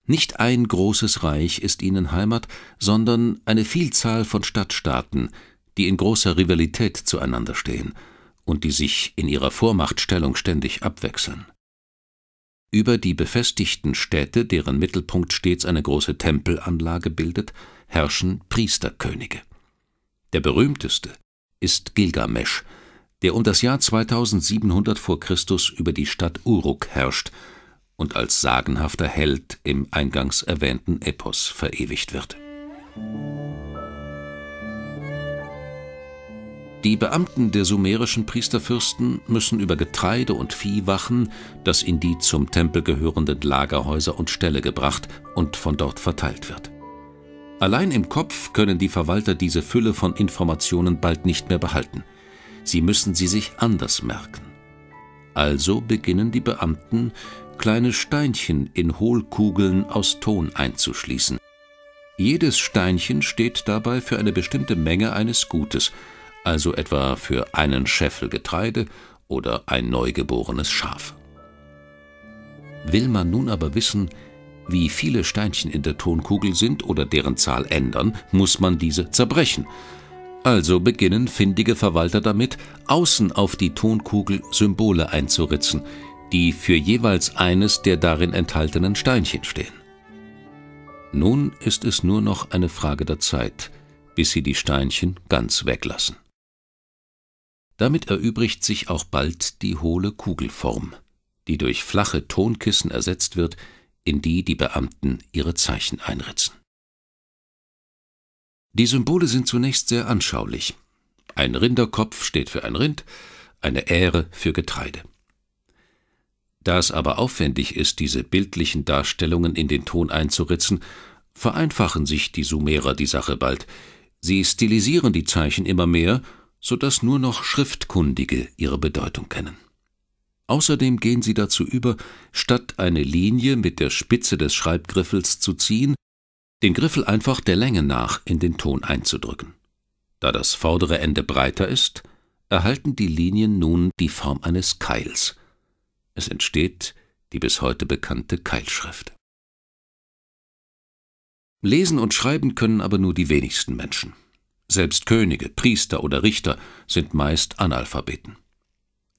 Nicht ein großes Reich ist ihnen Heimat, sondern eine Vielzahl von Stadtstaaten, die in großer Rivalität zueinander stehen und die sich in ihrer Vormachtstellung ständig abwechseln. Über die befestigten Städte, deren Mittelpunkt stets eine große Tempelanlage bildet, herrschen Priesterkönige. Der berühmteste ist Gilgamesch, der um das Jahr 2700 vor Christus über die Stadt Uruk herrscht – und als sagenhafter Held im eingangs erwähnten Epos verewigt wird. Die Beamten der sumerischen Priesterfürsten müssen über Getreide und Vieh wachen, das in die zum Tempel gehörenden Lagerhäuser und Ställe gebracht und von dort verteilt wird. Allein im Kopf können die Verwalter diese Fülle von Informationen bald nicht mehr behalten. Sie müssen sie sich anders merken. Also beginnen die Beamten, kleine Steinchen in Hohlkugeln aus Ton einzuschließen. Jedes Steinchen steht dabei für eine bestimmte Menge eines Gutes, also etwa für einen Scheffel Getreide oder ein neugeborenes Schaf. Will man nun aber wissen, wie viele Steinchen in der Tonkugel sind oder deren Zahl ändern, muss man diese zerbrechen. Also beginnen findige Verwalter damit, außen auf die Tonkugel Symbole einzuritzen, die für jeweils eines der darin enthaltenen Steinchen stehen. Nun ist es nur noch eine Frage der Zeit, bis sie die Steinchen ganz weglassen. Damit erübrigt sich auch bald die hohle Kugelform, die durch flache Tonkissen ersetzt wird, in die die Beamten ihre Zeichen einritzen. Die Symbole sind zunächst sehr anschaulich. Ein Rinderkopf steht für ein Rind, eine Ähre für Getreide. Da es aber aufwendig ist, diese bildlichen Darstellungen in den Ton einzuritzen, vereinfachen sich die Sumerer die Sache bald. Sie stilisieren die Zeichen immer mehr, so dass nur noch Schriftkundige ihre Bedeutung kennen. Außerdem gehen sie dazu über, statt eine Linie mit der Spitze des Schreibgriffels zu ziehen, den Griffel einfach der Länge nach in den Ton einzudrücken. Da das vordere Ende breiter ist, erhalten die Linien nun die Form eines Keils – es entsteht die bis heute bekannte Keilschrift. Lesen und schreiben können aber nur die wenigsten Menschen. Selbst Könige, Priester oder Richter sind meist Analphabeten.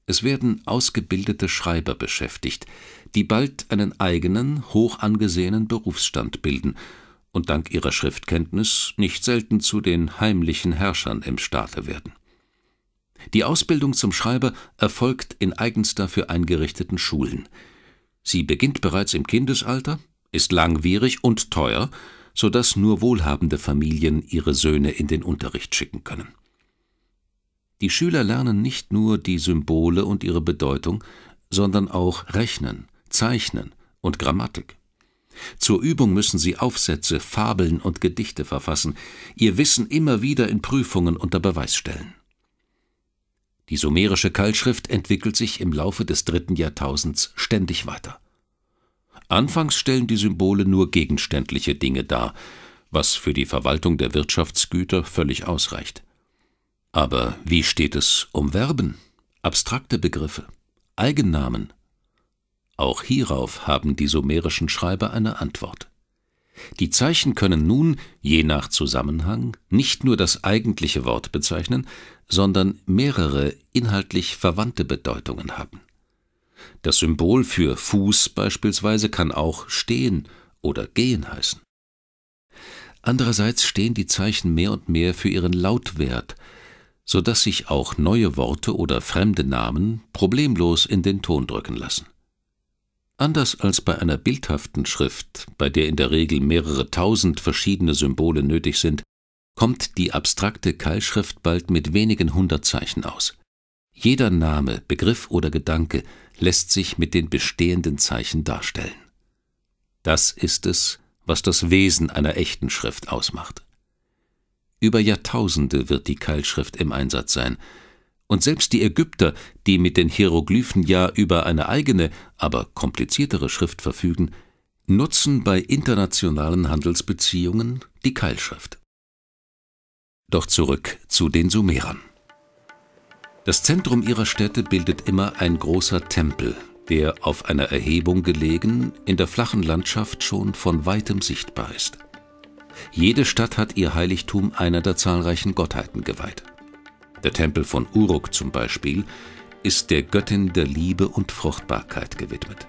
Es werden ausgebildete Schreiber beschäftigt, die bald einen eigenen, hoch angesehenen Berufsstand bilden und dank ihrer Schriftkenntnis nicht selten zu den heimlichen Herrschern im Staate werden. Die Ausbildung zum Schreiber erfolgt in eigens dafür eingerichteten Schulen. Sie beginnt bereits im Kindesalter, ist langwierig und teuer, so dass nur wohlhabende Familien ihre Söhne in den Unterricht schicken können. Die Schüler lernen nicht nur die Symbole und ihre Bedeutung, sondern auch Rechnen, Zeichnen und Grammatik. Zur Übung müssen sie Aufsätze, Fabeln und Gedichte verfassen, ihr Wissen immer wieder in Prüfungen unter Beweis stellen. Die sumerische Keilschrift entwickelt sich im Laufe des dritten Jahrtausends ständig weiter. Anfangs stellen die Symbole nur gegenständliche Dinge dar, was für die Verwaltung der Wirtschaftsgüter völlig ausreicht. Aber wie steht es um Verben, abstrakte Begriffe, Eigennamen? Auch hierauf haben die sumerischen Schreiber eine Antwort. Die Zeichen können nun, je nach Zusammenhang, nicht nur das eigentliche Wort bezeichnen, sondern mehrere inhaltlich verwandte Bedeutungen haben. Das Symbol für Fuß beispielsweise kann auch stehen oder gehen heißen. Andererseits stehen die Zeichen mehr und mehr für ihren Lautwert, so dass sich auch neue Worte oder fremde Namen problemlos in den Ton drücken lassen. Anders als bei einer bildhaften Schrift, bei der in der Regel mehrere tausend verschiedene Symbole nötig sind, kommt die abstrakte Keilschrift bald mit wenigen hundert Zeichen aus. Jeder Name, Begriff oder Gedanke lässt sich mit den bestehenden Zeichen darstellen. Das ist es, was das Wesen einer echten Schrift ausmacht. Über Jahrtausende wird die Keilschrift im Einsatz sein, und selbst die Ägypter, die mit den Hieroglyphen ja über eine eigene, aber kompliziertere Schrift verfügen, nutzen bei internationalen Handelsbeziehungen die Keilschrift. Doch zurück zu den Sumerern. Das Zentrum ihrer Städte bildet immer ein großer Tempel, der auf einer Erhebung gelegen in der flachen Landschaft schon von weitem sichtbar ist. Jede Stadt hat ihr Heiligtum einer der zahlreichen Gottheiten geweiht der Tempel von Uruk zum Beispiel, ist der Göttin der Liebe und Fruchtbarkeit gewidmet.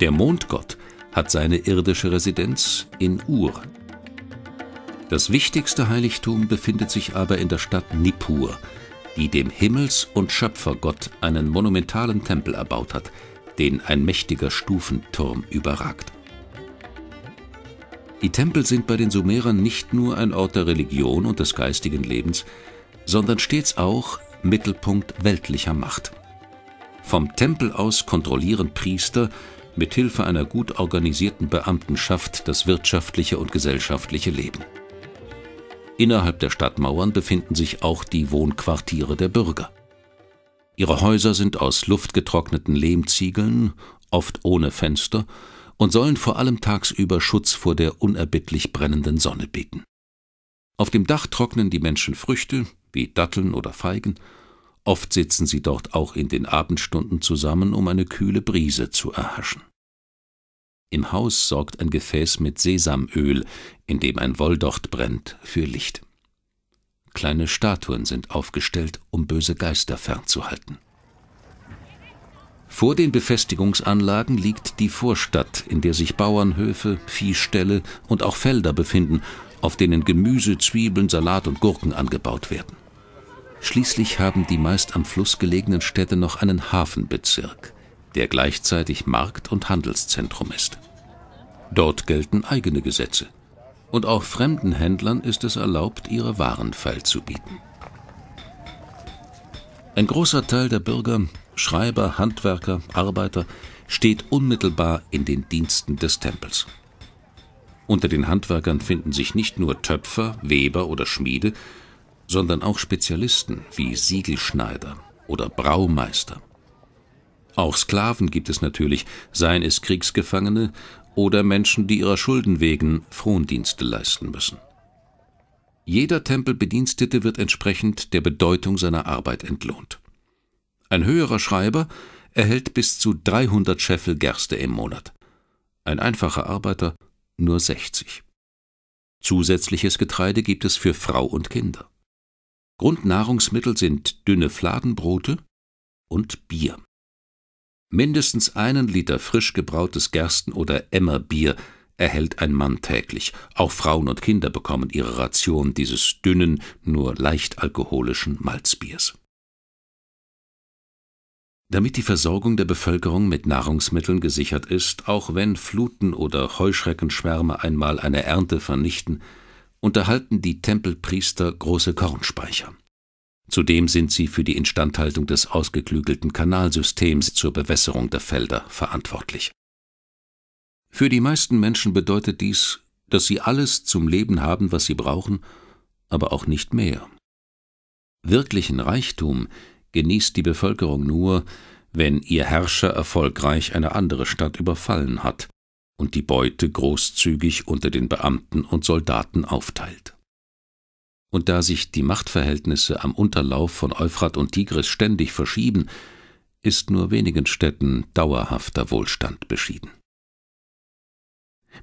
Der Mondgott hat seine irdische Residenz in Ur. Das wichtigste Heiligtum befindet sich aber in der Stadt Nippur, die dem Himmels- und Schöpfergott einen monumentalen Tempel erbaut hat, den ein mächtiger Stufenturm überragt. Die Tempel sind bei den Sumerern nicht nur ein Ort der Religion und des geistigen Lebens, sondern stets auch Mittelpunkt weltlicher Macht. Vom Tempel aus kontrollieren Priester mit Hilfe einer gut organisierten Beamtenschaft das wirtschaftliche und gesellschaftliche Leben. Innerhalb der Stadtmauern befinden sich auch die Wohnquartiere der Bürger. Ihre Häuser sind aus luftgetrockneten Lehmziegeln, oft ohne Fenster, und sollen vor allem tagsüber Schutz vor der unerbittlich brennenden Sonne bieten. Auf dem Dach trocknen die Menschen Früchte, wie Datteln oder Feigen, oft sitzen sie dort auch in den Abendstunden zusammen, um eine kühle Brise zu erhaschen. Im Haus sorgt ein Gefäß mit Sesamöl, in dem ein Wolldocht brennt, für Licht. Kleine Statuen sind aufgestellt, um böse Geister fernzuhalten. Vor den Befestigungsanlagen liegt die Vorstadt, in der sich Bauernhöfe, Viehställe und auch Felder befinden, auf denen Gemüse, Zwiebeln, Salat und Gurken angebaut werden. Schließlich haben die meist am Fluss gelegenen Städte noch einen Hafenbezirk, der gleichzeitig Markt- und Handelszentrum ist. Dort gelten eigene Gesetze. Und auch fremden Händlern ist es erlaubt, ihre Waren feilzubieten. Ein großer Teil der Bürger, Schreiber, Handwerker, Arbeiter, steht unmittelbar in den Diensten des Tempels. Unter den Handwerkern finden sich nicht nur Töpfer, Weber oder Schmiede, sondern auch Spezialisten wie Siegelschneider oder Braumeister. Auch Sklaven gibt es natürlich, seien es Kriegsgefangene oder Menschen, die ihrer Schulden wegen Frondienste leisten müssen. Jeder Tempelbedienstete wird entsprechend der Bedeutung seiner Arbeit entlohnt. Ein höherer Schreiber erhält bis zu 300 Scheffel Gerste im Monat, ein einfacher Arbeiter nur 60. Zusätzliches Getreide gibt es für Frau und Kinder. Grundnahrungsmittel sind dünne Fladenbrote und Bier. Mindestens einen Liter frisch gebrautes Gersten- oder Emmerbier erhält ein Mann täglich. Auch Frauen und Kinder bekommen ihre Ration dieses dünnen, nur leicht alkoholischen Malzbiers. Damit die Versorgung der Bevölkerung mit Nahrungsmitteln gesichert ist, auch wenn Fluten oder Heuschreckenschwärme einmal eine Ernte vernichten, unterhalten die Tempelpriester große Kornspeicher. Zudem sind sie für die Instandhaltung des ausgeklügelten Kanalsystems zur Bewässerung der Felder verantwortlich. Für die meisten Menschen bedeutet dies, dass sie alles zum Leben haben, was sie brauchen, aber auch nicht mehr. Wirklichen Reichtum genießt die Bevölkerung nur, wenn ihr Herrscher erfolgreich eine andere Stadt überfallen hat und die Beute großzügig unter den Beamten und Soldaten aufteilt. Und da sich die Machtverhältnisse am Unterlauf von Euphrat und Tigris ständig verschieben, ist nur wenigen Städten dauerhafter Wohlstand beschieden.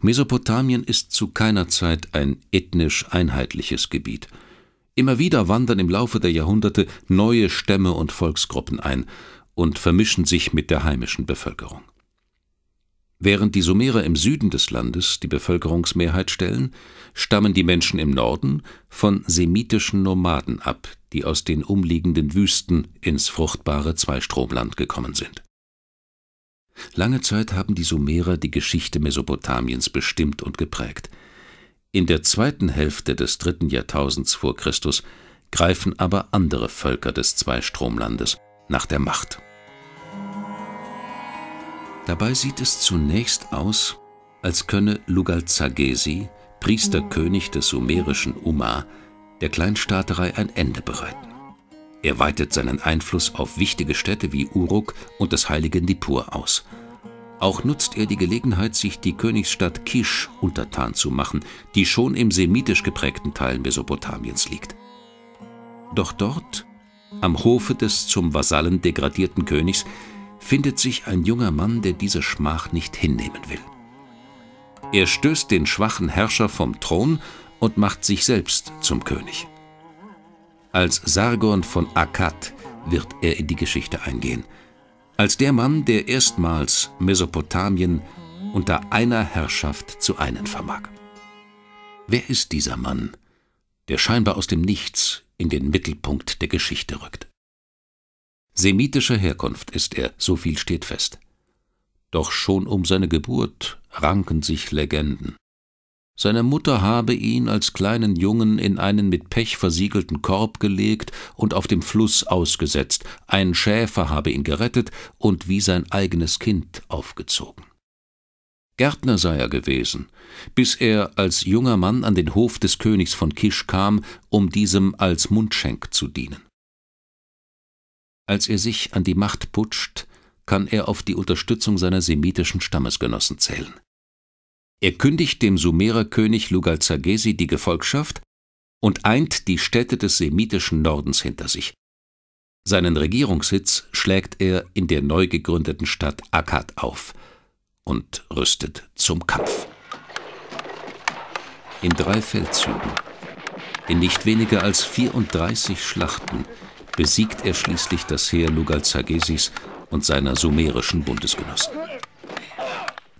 Mesopotamien ist zu keiner Zeit ein ethnisch einheitliches Gebiet. Immer wieder wandern im Laufe der Jahrhunderte neue Stämme und Volksgruppen ein und vermischen sich mit der heimischen Bevölkerung. Während die Sumerer im Süden des Landes die Bevölkerungsmehrheit stellen, stammen die Menschen im Norden von semitischen Nomaden ab, die aus den umliegenden Wüsten ins fruchtbare Zweistromland gekommen sind. Lange Zeit haben die Sumerer die Geschichte Mesopotamiens bestimmt und geprägt. In der zweiten Hälfte des dritten Jahrtausends vor Christus greifen aber andere Völker des Zweistromlandes nach der Macht. Dabei sieht es zunächst aus, als könne Lugalzagesi, Priesterkönig mhm. des sumerischen Uma, der Kleinstaaterei ein Ende bereiten. Er weitet seinen Einfluss auf wichtige Städte wie Uruk und das heilige Nippur aus. Auch nutzt er die Gelegenheit, sich die Königsstadt Kish untertan zu machen, die schon im semitisch geprägten Teil Mesopotamiens liegt. Doch dort, am Hofe des zum Vasallen degradierten Königs, findet sich ein junger Mann, der diese Schmach nicht hinnehmen will. Er stößt den schwachen Herrscher vom Thron und macht sich selbst zum König. Als Sargon von Akkad wird er in die Geschichte eingehen, als der Mann, der erstmals Mesopotamien unter einer Herrschaft zu einen vermag. Wer ist dieser Mann, der scheinbar aus dem Nichts in den Mittelpunkt der Geschichte rückt? Semitischer Herkunft ist er, so viel steht fest. Doch schon um seine Geburt ranken sich Legenden. Seine Mutter habe ihn als kleinen Jungen in einen mit Pech versiegelten Korb gelegt und auf dem Fluss ausgesetzt, ein Schäfer habe ihn gerettet und wie sein eigenes Kind aufgezogen. Gärtner sei er gewesen, bis er als junger Mann an den Hof des Königs von Kisch kam, um diesem als Mundschenk zu dienen. Als er sich an die Macht putscht, kann er auf die Unterstützung seiner semitischen Stammesgenossen zählen. Er kündigt dem Sumererkönig Lugalzagesi die Gefolgschaft und eint die Städte des semitischen Nordens hinter sich. Seinen Regierungssitz schlägt er in der neu gegründeten Stadt Akkad auf und rüstet zum Kampf. In drei Feldzügen, in nicht weniger als 34 Schlachten besiegt er schließlich das Heer Lugalzagesis und seiner sumerischen Bundesgenossen.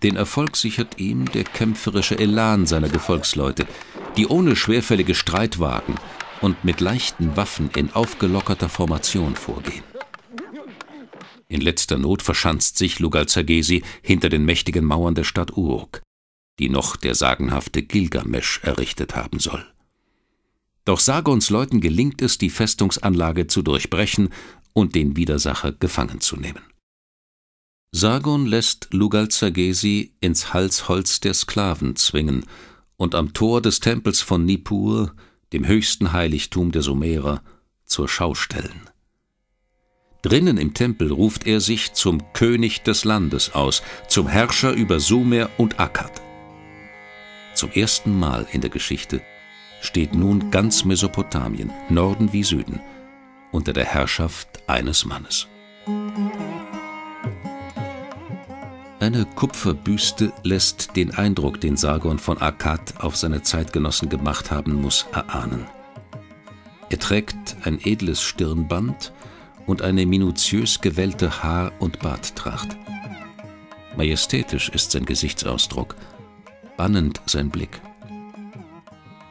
Den Erfolg sichert ihm der kämpferische Elan seiner Gefolgsleute, die ohne schwerfällige Streitwagen und mit leichten Waffen in aufgelockerter Formation vorgehen. In letzter Not verschanzt sich Lugalzagesi hinter den mächtigen Mauern der Stadt Uruk, die noch der sagenhafte Gilgamesch errichtet haben soll. Doch Sargons Leuten gelingt es, die Festungsanlage zu durchbrechen und den Widersacher gefangen zu nehmen. Sargon lässt Lugal Lugalzagesi ins Halsholz der Sklaven zwingen und am Tor des Tempels von Nippur, dem höchsten Heiligtum der Sumerer, zur Schau stellen. Drinnen im Tempel ruft er sich zum König des Landes aus, zum Herrscher über Sumer und Akkad. Zum ersten Mal in der Geschichte – steht nun ganz Mesopotamien, Norden wie Süden, unter der Herrschaft eines Mannes. Eine Kupferbüste lässt den Eindruck, den Sargon von Akkad auf seine Zeitgenossen gemacht haben muss, erahnen. Er trägt ein edles Stirnband und eine minutiös gewellte Haar- und Barttracht. Majestätisch ist sein Gesichtsausdruck, bannend sein Blick.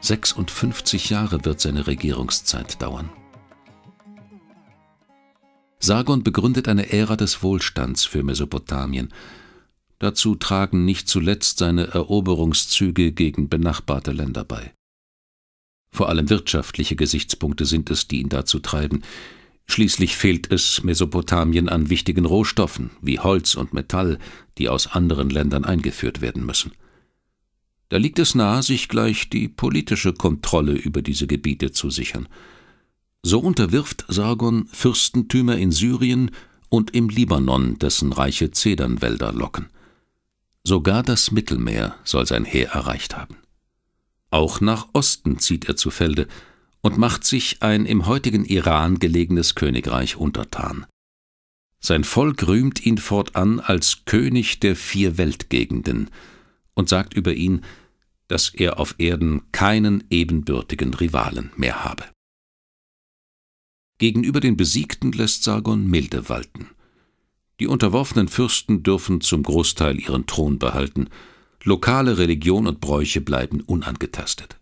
56 Jahre wird seine Regierungszeit dauern. Sargon begründet eine Ära des Wohlstands für Mesopotamien. Dazu tragen nicht zuletzt seine Eroberungszüge gegen benachbarte Länder bei. Vor allem wirtschaftliche Gesichtspunkte sind es, die ihn dazu treiben. Schließlich fehlt es Mesopotamien an wichtigen Rohstoffen wie Holz und Metall, die aus anderen Ländern eingeführt werden müssen. Da liegt es nahe, sich gleich die politische Kontrolle über diese Gebiete zu sichern. So unterwirft Sargon Fürstentümer in Syrien und im Libanon, dessen reiche Zedernwälder locken. Sogar das Mittelmeer soll sein Heer erreicht haben. Auch nach Osten zieht er zu Felde und macht sich ein im heutigen Iran gelegenes Königreich untertan. Sein Volk rühmt ihn fortan als König der vier Weltgegenden und sagt über ihn, dass er auf Erden keinen ebenbürtigen Rivalen mehr habe. Gegenüber den Besiegten lässt Sargon milde walten. Die unterworfenen Fürsten dürfen zum Großteil ihren Thron behalten, lokale Religion und Bräuche bleiben unangetastet.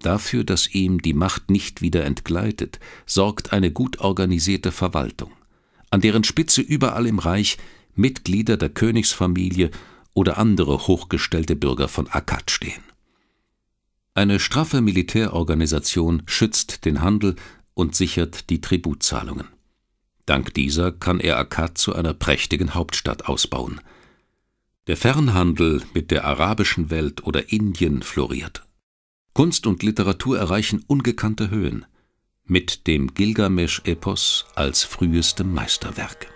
Dafür, dass ihm die Macht nicht wieder entgleitet, sorgt eine gut organisierte Verwaltung, an deren Spitze überall im Reich Mitglieder der Königsfamilie oder andere hochgestellte Bürger von Akkad stehen. Eine straffe Militärorganisation schützt den Handel und sichert die Tributzahlungen. Dank dieser kann er Akkad zu einer prächtigen Hauptstadt ausbauen. Der Fernhandel mit der arabischen Welt oder Indien floriert. Kunst und Literatur erreichen ungekannte Höhen mit dem Gilgamesch-Epos als frühestem Meisterwerk.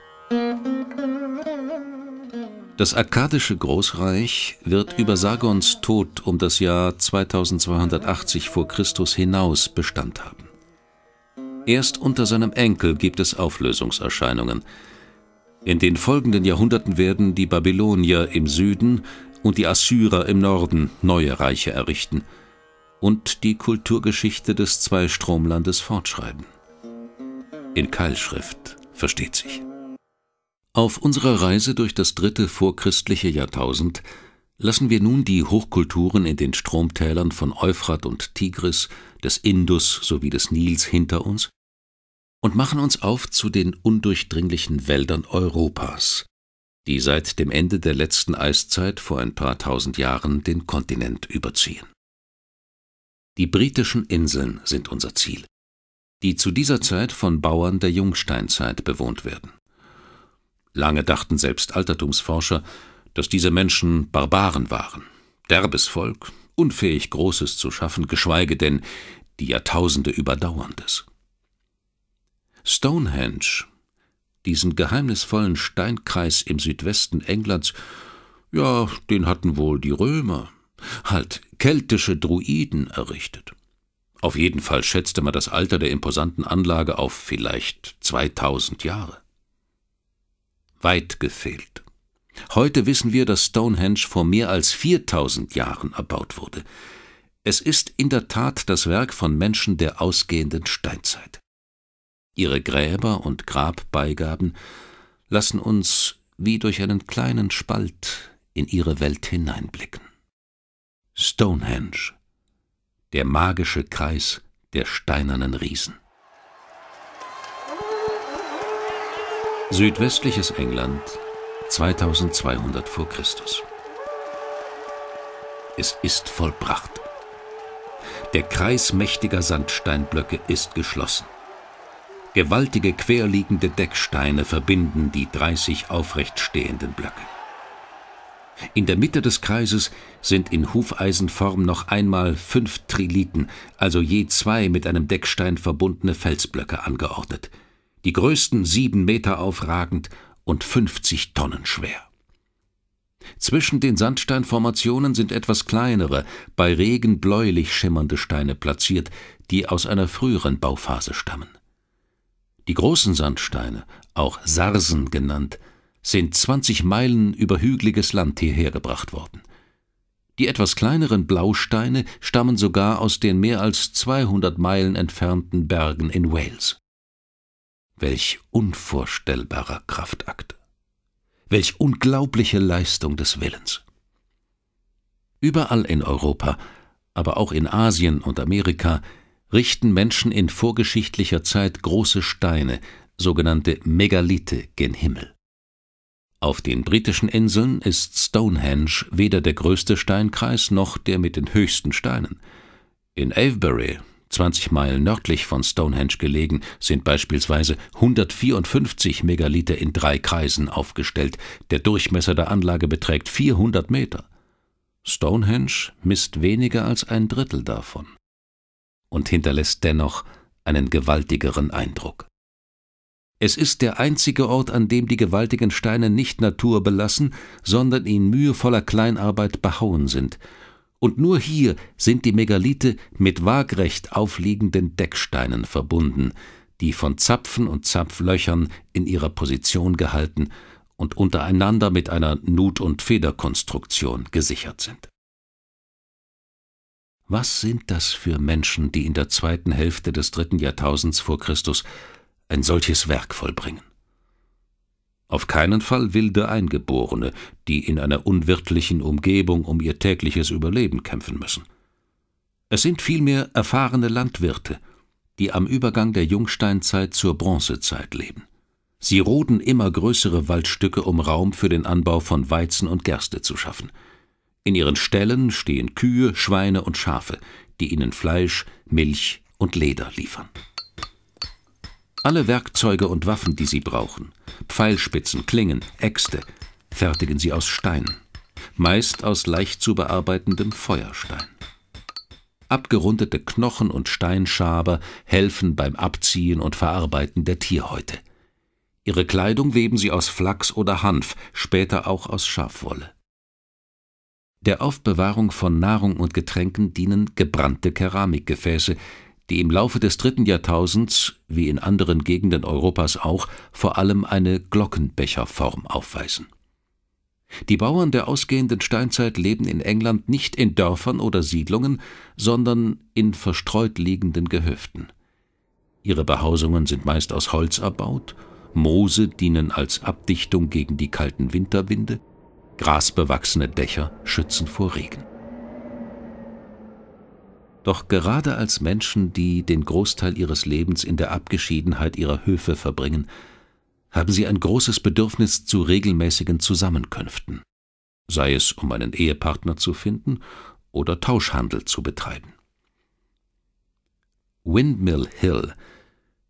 Das akkadische Großreich wird über Sargons Tod um das Jahr 2280 vor Christus hinaus Bestand haben. Erst unter seinem Enkel gibt es Auflösungserscheinungen. In den folgenden Jahrhunderten werden die Babylonier im Süden und die Assyrer im Norden neue Reiche errichten und die Kulturgeschichte des Zweistromlandes fortschreiben. In Keilschrift, versteht sich. Auf unserer Reise durch das dritte vorchristliche Jahrtausend lassen wir nun die Hochkulturen in den Stromtälern von Euphrat und Tigris, des Indus sowie des Nils hinter uns und machen uns auf zu den undurchdringlichen Wäldern Europas, die seit dem Ende der letzten Eiszeit vor ein paar tausend Jahren den Kontinent überziehen. Die britischen Inseln sind unser Ziel, die zu dieser Zeit von Bauern der Jungsteinzeit bewohnt werden. Lange dachten selbst Altertumsforscher, dass diese Menschen Barbaren waren, derbes Volk, unfähig Großes zu schaffen, geschweige denn die Jahrtausende überdauerndes. Stonehenge, diesen geheimnisvollen Steinkreis im Südwesten Englands, ja, den hatten wohl die Römer, halt keltische Druiden errichtet. Auf jeden Fall schätzte man das Alter der imposanten Anlage auf vielleicht 2000 Jahre. Weit gefehlt. Heute wissen wir, dass Stonehenge vor mehr als 4000 Jahren erbaut wurde. Es ist in der Tat das Werk von Menschen der ausgehenden Steinzeit. Ihre Gräber und Grabbeigaben lassen uns wie durch einen kleinen Spalt in ihre Welt hineinblicken. Stonehenge, der magische Kreis der steinernen Riesen. Südwestliches England 2200 vor Christus. Es ist vollbracht. Der Kreis mächtiger Sandsteinblöcke ist geschlossen. Gewaltige querliegende Decksteine verbinden die 30 aufrecht stehenden Blöcke. In der Mitte des Kreises sind in Hufeisenform noch einmal fünf Triliten, also je zwei mit einem Deckstein verbundene Felsblöcke angeordnet – die größten sieben Meter aufragend und 50 Tonnen schwer. Zwischen den Sandsteinformationen sind etwas kleinere, bei Regen bläulich schimmernde Steine platziert, die aus einer früheren Bauphase stammen. Die großen Sandsteine, auch Sarsen genannt, sind 20 Meilen über hügeliges Land hierher gebracht worden. Die etwas kleineren Blausteine stammen sogar aus den mehr als 200 Meilen entfernten Bergen in Wales. Welch unvorstellbarer Kraftakt! Welch unglaubliche Leistung des Willens! Überall in Europa, aber auch in Asien und Amerika, richten Menschen in vorgeschichtlicher Zeit große Steine, sogenannte Megalithe, gen Himmel. Auf den britischen Inseln ist Stonehenge weder der größte Steinkreis noch der mit den höchsten Steinen. In Avebury, 20 Meilen nördlich von Stonehenge gelegen, sind beispielsweise 154 Megaliter in drei Kreisen aufgestellt. Der Durchmesser der Anlage beträgt 400 Meter. Stonehenge misst weniger als ein Drittel davon und hinterlässt dennoch einen gewaltigeren Eindruck. Es ist der einzige Ort, an dem die gewaltigen Steine nicht Natur belassen, sondern in mühevoller Kleinarbeit behauen sind – und nur hier sind die Megalithe mit waagrecht aufliegenden Decksteinen verbunden, die von Zapfen und Zapflöchern in ihrer Position gehalten und untereinander mit einer Nut- und Federkonstruktion gesichert sind. Was sind das für Menschen, die in der zweiten Hälfte des dritten Jahrtausends vor Christus ein solches Werk vollbringen? Auf keinen Fall wilde Eingeborene, die in einer unwirtlichen Umgebung um ihr tägliches Überleben kämpfen müssen. Es sind vielmehr erfahrene Landwirte, die am Übergang der Jungsteinzeit zur Bronzezeit leben. Sie roden immer größere Waldstücke, um Raum für den Anbau von Weizen und Gerste zu schaffen. In ihren Ställen stehen Kühe, Schweine und Schafe, die ihnen Fleisch, Milch und Leder liefern. Alle Werkzeuge und Waffen, die sie brauchen, Pfeilspitzen, Klingen, Äxte, fertigen sie aus Stein, meist aus leicht zu bearbeitendem Feuerstein. Abgerundete Knochen und Steinschaber helfen beim Abziehen und Verarbeiten der Tierhäute. Ihre Kleidung weben sie aus Flachs oder Hanf, später auch aus Schafwolle. Der Aufbewahrung von Nahrung und Getränken dienen gebrannte Keramikgefäße, die im Laufe des dritten Jahrtausends, wie in anderen Gegenden Europas auch, vor allem eine Glockenbecherform aufweisen. Die Bauern der ausgehenden Steinzeit leben in England nicht in Dörfern oder Siedlungen, sondern in verstreut liegenden Gehöften. Ihre Behausungen sind meist aus Holz erbaut, Moose dienen als Abdichtung gegen die kalten Winterwinde, grasbewachsene Dächer schützen vor Regen. Doch gerade als Menschen, die den Großteil ihres Lebens in der Abgeschiedenheit ihrer Höfe verbringen, haben sie ein großes Bedürfnis zu regelmäßigen Zusammenkünften, sei es um einen Ehepartner zu finden oder Tauschhandel zu betreiben. Windmill Hill,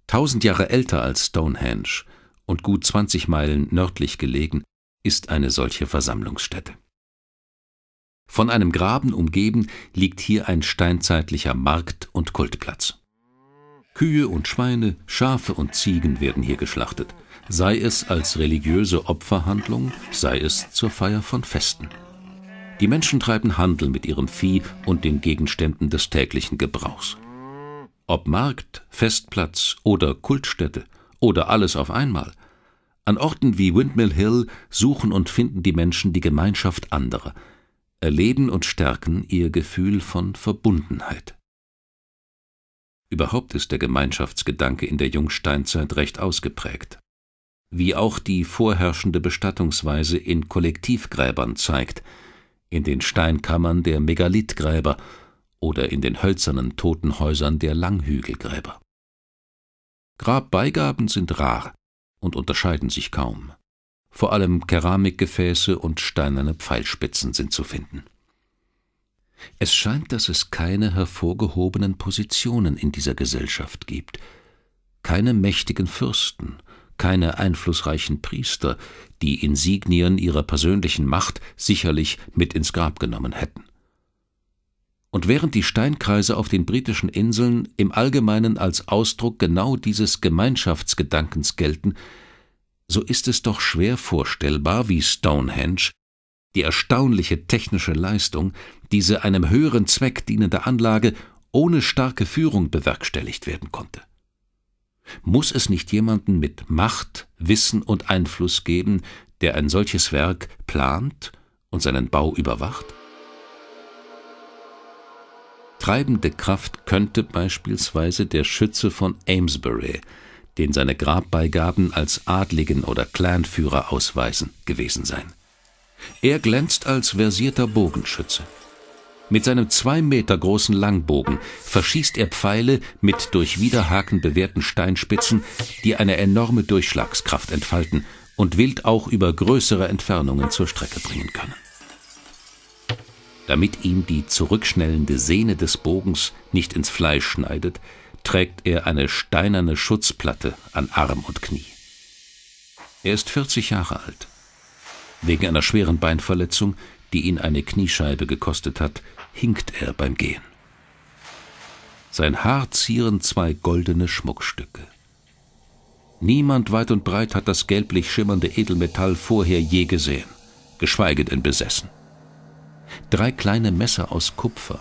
tausend Jahre älter als Stonehenge und gut 20 Meilen nördlich gelegen, ist eine solche Versammlungsstätte. Von einem Graben umgeben liegt hier ein steinzeitlicher Markt- und Kultplatz. Kühe und Schweine, Schafe und Ziegen werden hier geschlachtet, sei es als religiöse Opferhandlung, sei es zur Feier von Festen. Die Menschen treiben Handel mit ihrem Vieh und den Gegenständen des täglichen Gebrauchs. Ob Markt, Festplatz oder Kultstätte oder alles auf einmal, an Orten wie Windmill Hill suchen und finden die Menschen die Gemeinschaft anderer, erleben und stärken ihr Gefühl von Verbundenheit. Überhaupt ist der Gemeinschaftsgedanke in der Jungsteinzeit recht ausgeprägt, wie auch die vorherrschende Bestattungsweise in Kollektivgräbern zeigt, in den Steinkammern der Megalithgräber oder in den hölzernen Totenhäusern der Langhügelgräber. Grabbeigaben sind rar und unterscheiden sich kaum. Vor allem Keramikgefäße und steinerne Pfeilspitzen sind zu finden. Es scheint, dass es keine hervorgehobenen Positionen in dieser Gesellschaft gibt, keine mächtigen Fürsten, keine einflussreichen Priester, die Insignien ihrer persönlichen Macht sicherlich mit ins Grab genommen hätten. Und während die Steinkreise auf den britischen Inseln im Allgemeinen als Ausdruck genau dieses Gemeinschaftsgedankens gelten, so ist es doch schwer vorstellbar, wie Stonehenge die erstaunliche technische Leistung, diese einem höheren Zweck dienende Anlage ohne starke Führung bewerkstelligt werden konnte. Muss es nicht jemanden mit Macht, Wissen und Einfluss geben, der ein solches Werk plant und seinen Bau überwacht? Treibende Kraft könnte beispielsweise der Schütze von Amesbury den seine Grabbeigaben als Adligen oder Clanführer ausweisen, gewesen sein. Er glänzt als versierter Bogenschütze. Mit seinem zwei Meter großen Langbogen verschießt er Pfeile mit durch Widerhaken bewährten Steinspitzen, die eine enorme Durchschlagskraft entfalten und wild auch über größere Entfernungen zur Strecke bringen können. Damit ihm die zurückschnellende Sehne des Bogens nicht ins Fleisch schneidet, trägt er eine steinerne Schutzplatte an Arm und Knie. Er ist 40 Jahre alt. Wegen einer schweren Beinverletzung, die ihn eine Kniescheibe gekostet hat, hinkt er beim Gehen. Sein Haar zieren zwei goldene Schmuckstücke. Niemand weit und breit hat das gelblich schimmernde Edelmetall vorher je gesehen, geschweige denn besessen. Drei kleine Messer aus Kupfer,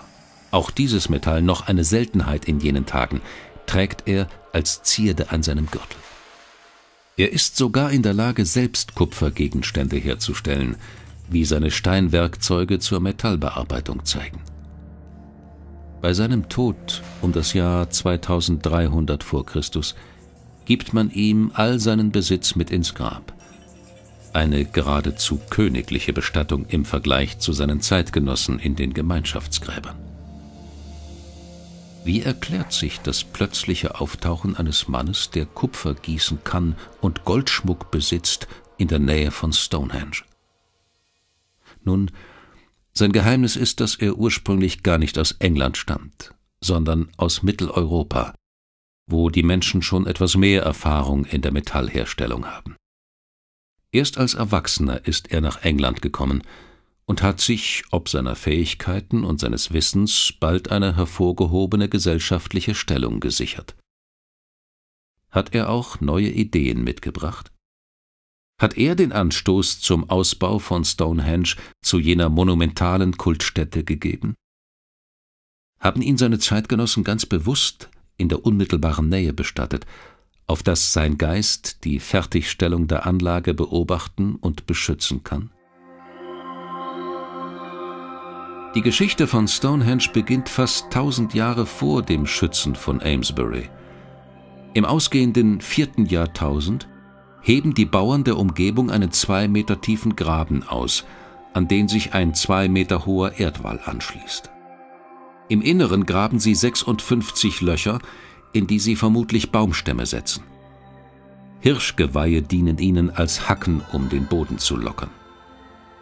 auch dieses Metall, noch eine Seltenheit in jenen Tagen, trägt er als Zierde an seinem Gürtel. Er ist sogar in der Lage, selbst Kupfergegenstände herzustellen, wie seine Steinwerkzeuge zur Metallbearbeitung zeigen. Bei seinem Tod um das Jahr 2300 vor Christus gibt man ihm all seinen Besitz mit ins Grab. Eine geradezu königliche Bestattung im Vergleich zu seinen Zeitgenossen in den Gemeinschaftsgräbern. Wie erklärt sich das plötzliche Auftauchen eines Mannes, der Kupfer gießen kann und Goldschmuck besitzt in der Nähe von Stonehenge? Nun, sein Geheimnis ist, dass er ursprünglich gar nicht aus England stammt, sondern aus Mitteleuropa, wo die Menschen schon etwas mehr Erfahrung in der Metallherstellung haben. Erst als Erwachsener ist er nach England gekommen, und hat sich, ob seiner Fähigkeiten und seines Wissens, bald eine hervorgehobene gesellschaftliche Stellung gesichert. Hat er auch neue Ideen mitgebracht? Hat er den Anstoß zum Ausbau von Stonehenge zu jener monumentalen Kultstätte gegeben? Haben ihn seine Zeitgenossen ganz bewusst in der unmittelbaren Nähe bestattet, auf dass sein Geist die Fertigstellung der Anlage beobachten und beschützen kann? Die Geschichte von Stonehenge beginnt fast 1000 Jahre vor dem Schützen von Amesbury. Im ausgehenden vierten Jahrtausend heben die Bauern der Umgebung einen zwei Meter tiefen Graben aus, an den sich ein zwei Meter hoher Erdwall anschließt. Im Inneren graben sie 56 Löcher, in die sie vermutlich Baumstämme setzen. Hirschgeweihe dienen ihnen als Hacken, um den Boden zu lockern.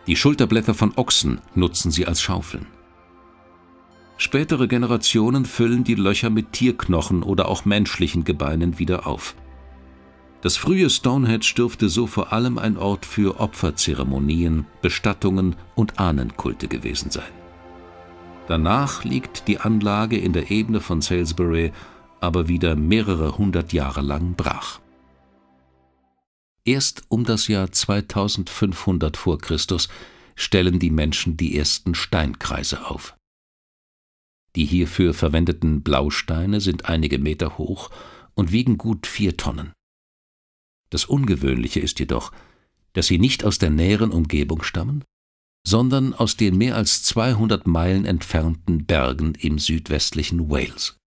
Die Schulterblätter von Ochsen nutzen sie als Schaufeln. Spätere Generationen füllen die Löcher mit Tierknochen oder auch menschlichen Gebeinen wieder auf. Das frühe Stonehenge dürfte so vor allem ein Ort für Opferzeremonien, Bestattungen und Ahnenkulte gewesen sein. Danach liegt die Anlage in der Ebene von Salisbury aber wieder mehrere hundert Jahre lang brach. Erst um das Jahr 2500 vor Christus stellen die Menschen die ersten Steinkreise auf. Die hierfür verwendeten Blausteine sind einige Meter hoch und wiegen gut vier Tonnen. Das Ungewöhnliche ist jedoch, dass sie nicht aus der näheren Umgebung stammen, sondern aus den mehr als 200 Meilen entfernten Bergen im südwestlichen Wales.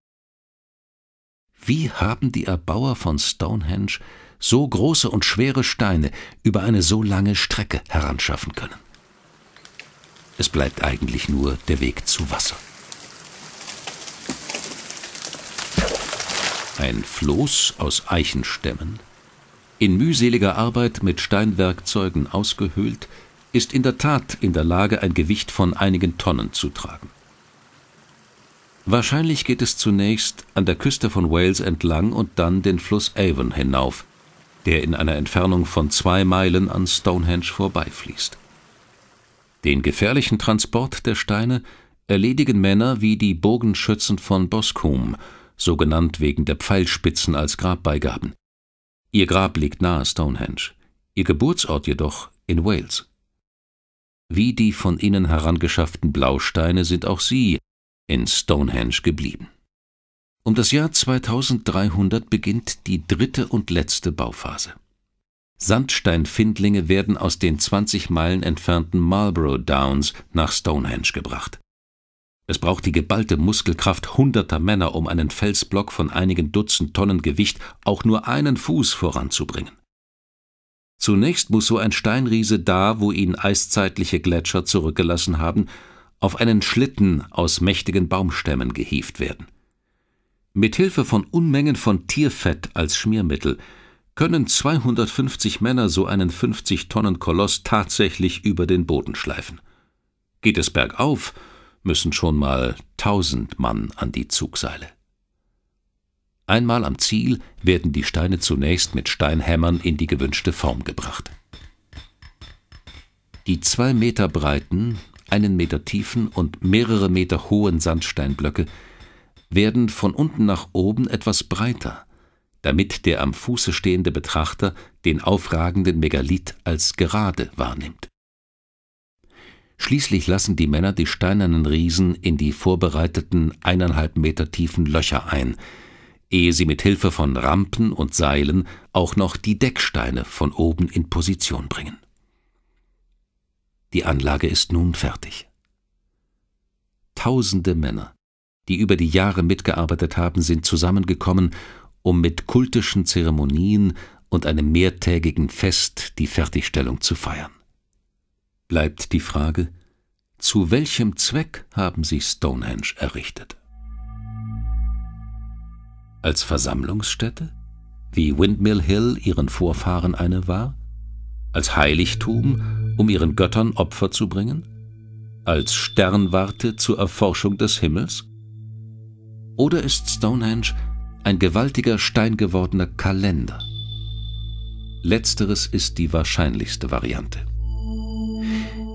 Wie haben die Erbauer von Stonehenge so große und schwere Steine über eine so lange Strecke heranschaffen können. Es bleibt eigentlich nur der Weg zu Wasser. Ein Floß aus Eichenstämmen, in mühseliger Arbeit mit Steinwerkzeugen ausgehöhlt, ist in der Tat in der Lage, ein Gewicht von einigen Tonnen zu tragen. Wahrscheinlich geht es zunächst an der Küste von Wales entlang und dann den Fluss Avon hinauf, der in einer Entfernung von zwei Meilen an Stonehenge vorbeifließt. Den gefährlichen Transport der Steine erledigen Männer wie die Bogenschützen von Boscombe, so genannt wegen der Pfeilspitzen als Grabbeigaben. Ihr Grab liegt nahe Stonehenge, ihr Geburtsort jedoch in Wales. Wie die von ihnen herangeschafften Blausteine sind auch sie in Stonehenge geblieben. Um das Jahr 2300 beginnt die dritte und letzte Bauphase. Sandsteinfindlinge werden aus den 20 Meilen entfernten Marlborough Downs nach Stonehenge gebracht. Es braucht die geballte Muskelkraft hunderter Männer, um einen Felsblock von einigen Dutzend Tonnen Gewicht auch nur einen Fuß voranzubringen. Zunächst muss so ein Steinriese da, wo ihn eiszeitliche Gletscher zurückgelassen haben, auf einen Schlitten aus mächtigen Baumstämmen gehieft werden. Mithilfe von Unmengen von Tierfett als Schmiermittel können 250 Männer so einen 50-Tonnen-Koloss tatsächlich über den Boden schleifen. Geht es bergauf, müssen schon mal 1000 Mann an die Zugseile. Einmal am Ziel werden die Steine zunächst mit Steinhämmern in die gewünschte Form gebracht. Die zwei Meter breiten, einen Meter tiefen und mehrere Meter hohen Sandsteinblöcke werden von unten nach oben etwas breiter, damit der am Fuße stehende Betrachter den aufragenden Megalith als gerade wahrnimmt. Schließlich lassen die Männer die steinernen Riesen in die vorbereiteten eineinhalb Meter tiefen Löcher ein, ehe sie mit Hilfe von Rampen und Seilen auch noch die Decksteine von oben in Position bringen. Die Anlage ist nun fertig. Tausende Männer, die über die Jahre mitgearbeitet haben, sind zusammengekommen, um mit kultischen Zeremonien und einem mehrtägigen Fest die Fertigstellung zu feiern. Bleibt die Frage, zu welchem Zweck haben sie Stonehenge errichtet? Als Versammlungsstätte? Wie Windmill Hill ihren Vorfahren eine war? Als Heiligtum, um ihren Göttern Opfer zu bringen? Als Sternwarte zur Erforschung des Himmels? Oder ist Stonehenge ein gewaltiger steingewordener Kalender? Letzteres ist die wahrscheinlichste Variante.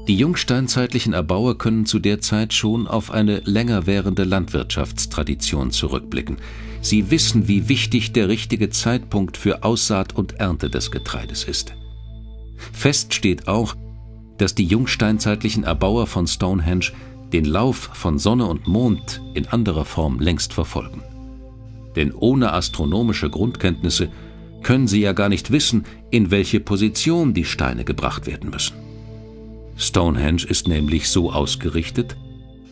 Die jungsteinzeitlichen Erbauer können zu der Zeit schon auf eine länger währende Landwirtschaftstradition zurückblicken. Sie wissen, wie wichtig der richtige Zeitpunkt für Aussaat und Ernte des Getreides ist. Fest steht auch, dass die jungsteinzeitlichen Erbauer von Stonehenge den Lauf von Sonne und Mond in anderer Form längst verfolgen. Denn ohne astronomische Grundkenntnisse können sie ja gar nicht wissen, in welche Position die Steine gebracht werden müssen. Stonehenge ist nämlich so ausgerichtet,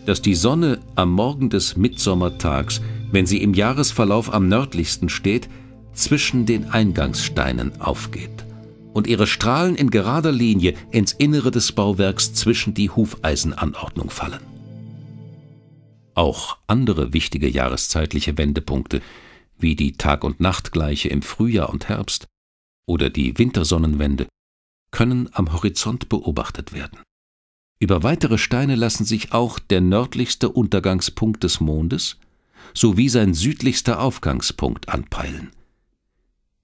dass die Sonne am Morgen des Mitsommertags, wenn sie im Jahresverlauf am nördlichsten steht, zwischen den Eingangssteinen aufgeht und ihre Strahlen in gerader Linie ins Innere des Bauwerks zwischen die Hufeisenanordnung fallen. Auch andere wichtige jahreszeitliche Wendepunkte, wie die Tag- und Nachtgleiche im Frühjahr und Herbst oder die Wintersonnenwende, können am Horizont beobachtet werden. Über weitere Steine lassen sich auch der nördlichste Untergangspunkt des Mondes sowie sein südlichster Aufgangspunkt anpeilen –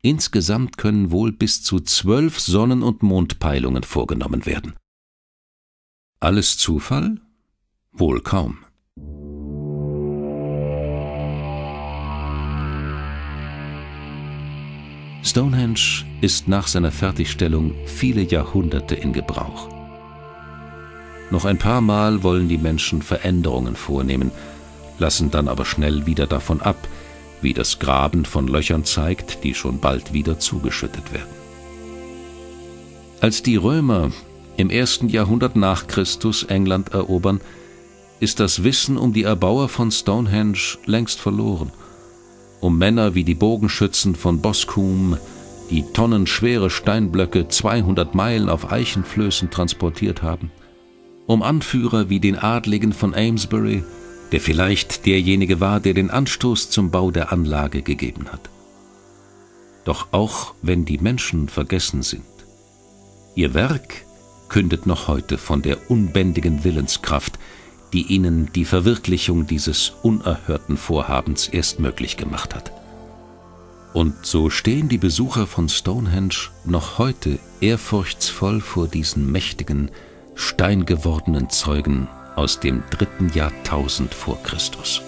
Insgesamt können wohl bis zu zwölf Sonnen- und Mondpeilungen vorgenommen werden. Alles Zufall? Wohl kaum. Stonehenge ist nach seiner Fertigstellung viele Jahrhunderte in Gebrauch. Noch ein paar Mal wollen die Menschen Veränderungen vornehmen, lassen dann aber schnell wieder davon ab, wie das Graben von Löchern zeigt, die schon bald wieder zugeschüttet werden. Als die Römer im ersten Jahrhundert nach Christus England erobern, ist das Wissen um die Erbauer von Stonehenge längst verloren. Um Männer wie die Bogenschützen von Boscombe, die tonnenschwere Steinblöcke 200 Meilen auf Eichenflößen transportiert haben, um Anführer wie den Adligen von Amesbury der vielleicht derjenige war, der den Anstoß zum Bau der Anlage gegeben hat. Doch auch wenn die Menschen vergessen sind, ihr Werk kündet noch heute von der unbändigen Willenskraft, die ihnen die Verwirklichung dieses unerhörten Vorhabens erst möglich gemacht hat. Und so stehen die Besucher von Stonehenge noch heute ehrfurchtsvoll vor diesen mächtigen, steingewordenen Zeugen aus dem dritten Jahrtausend vor Christus.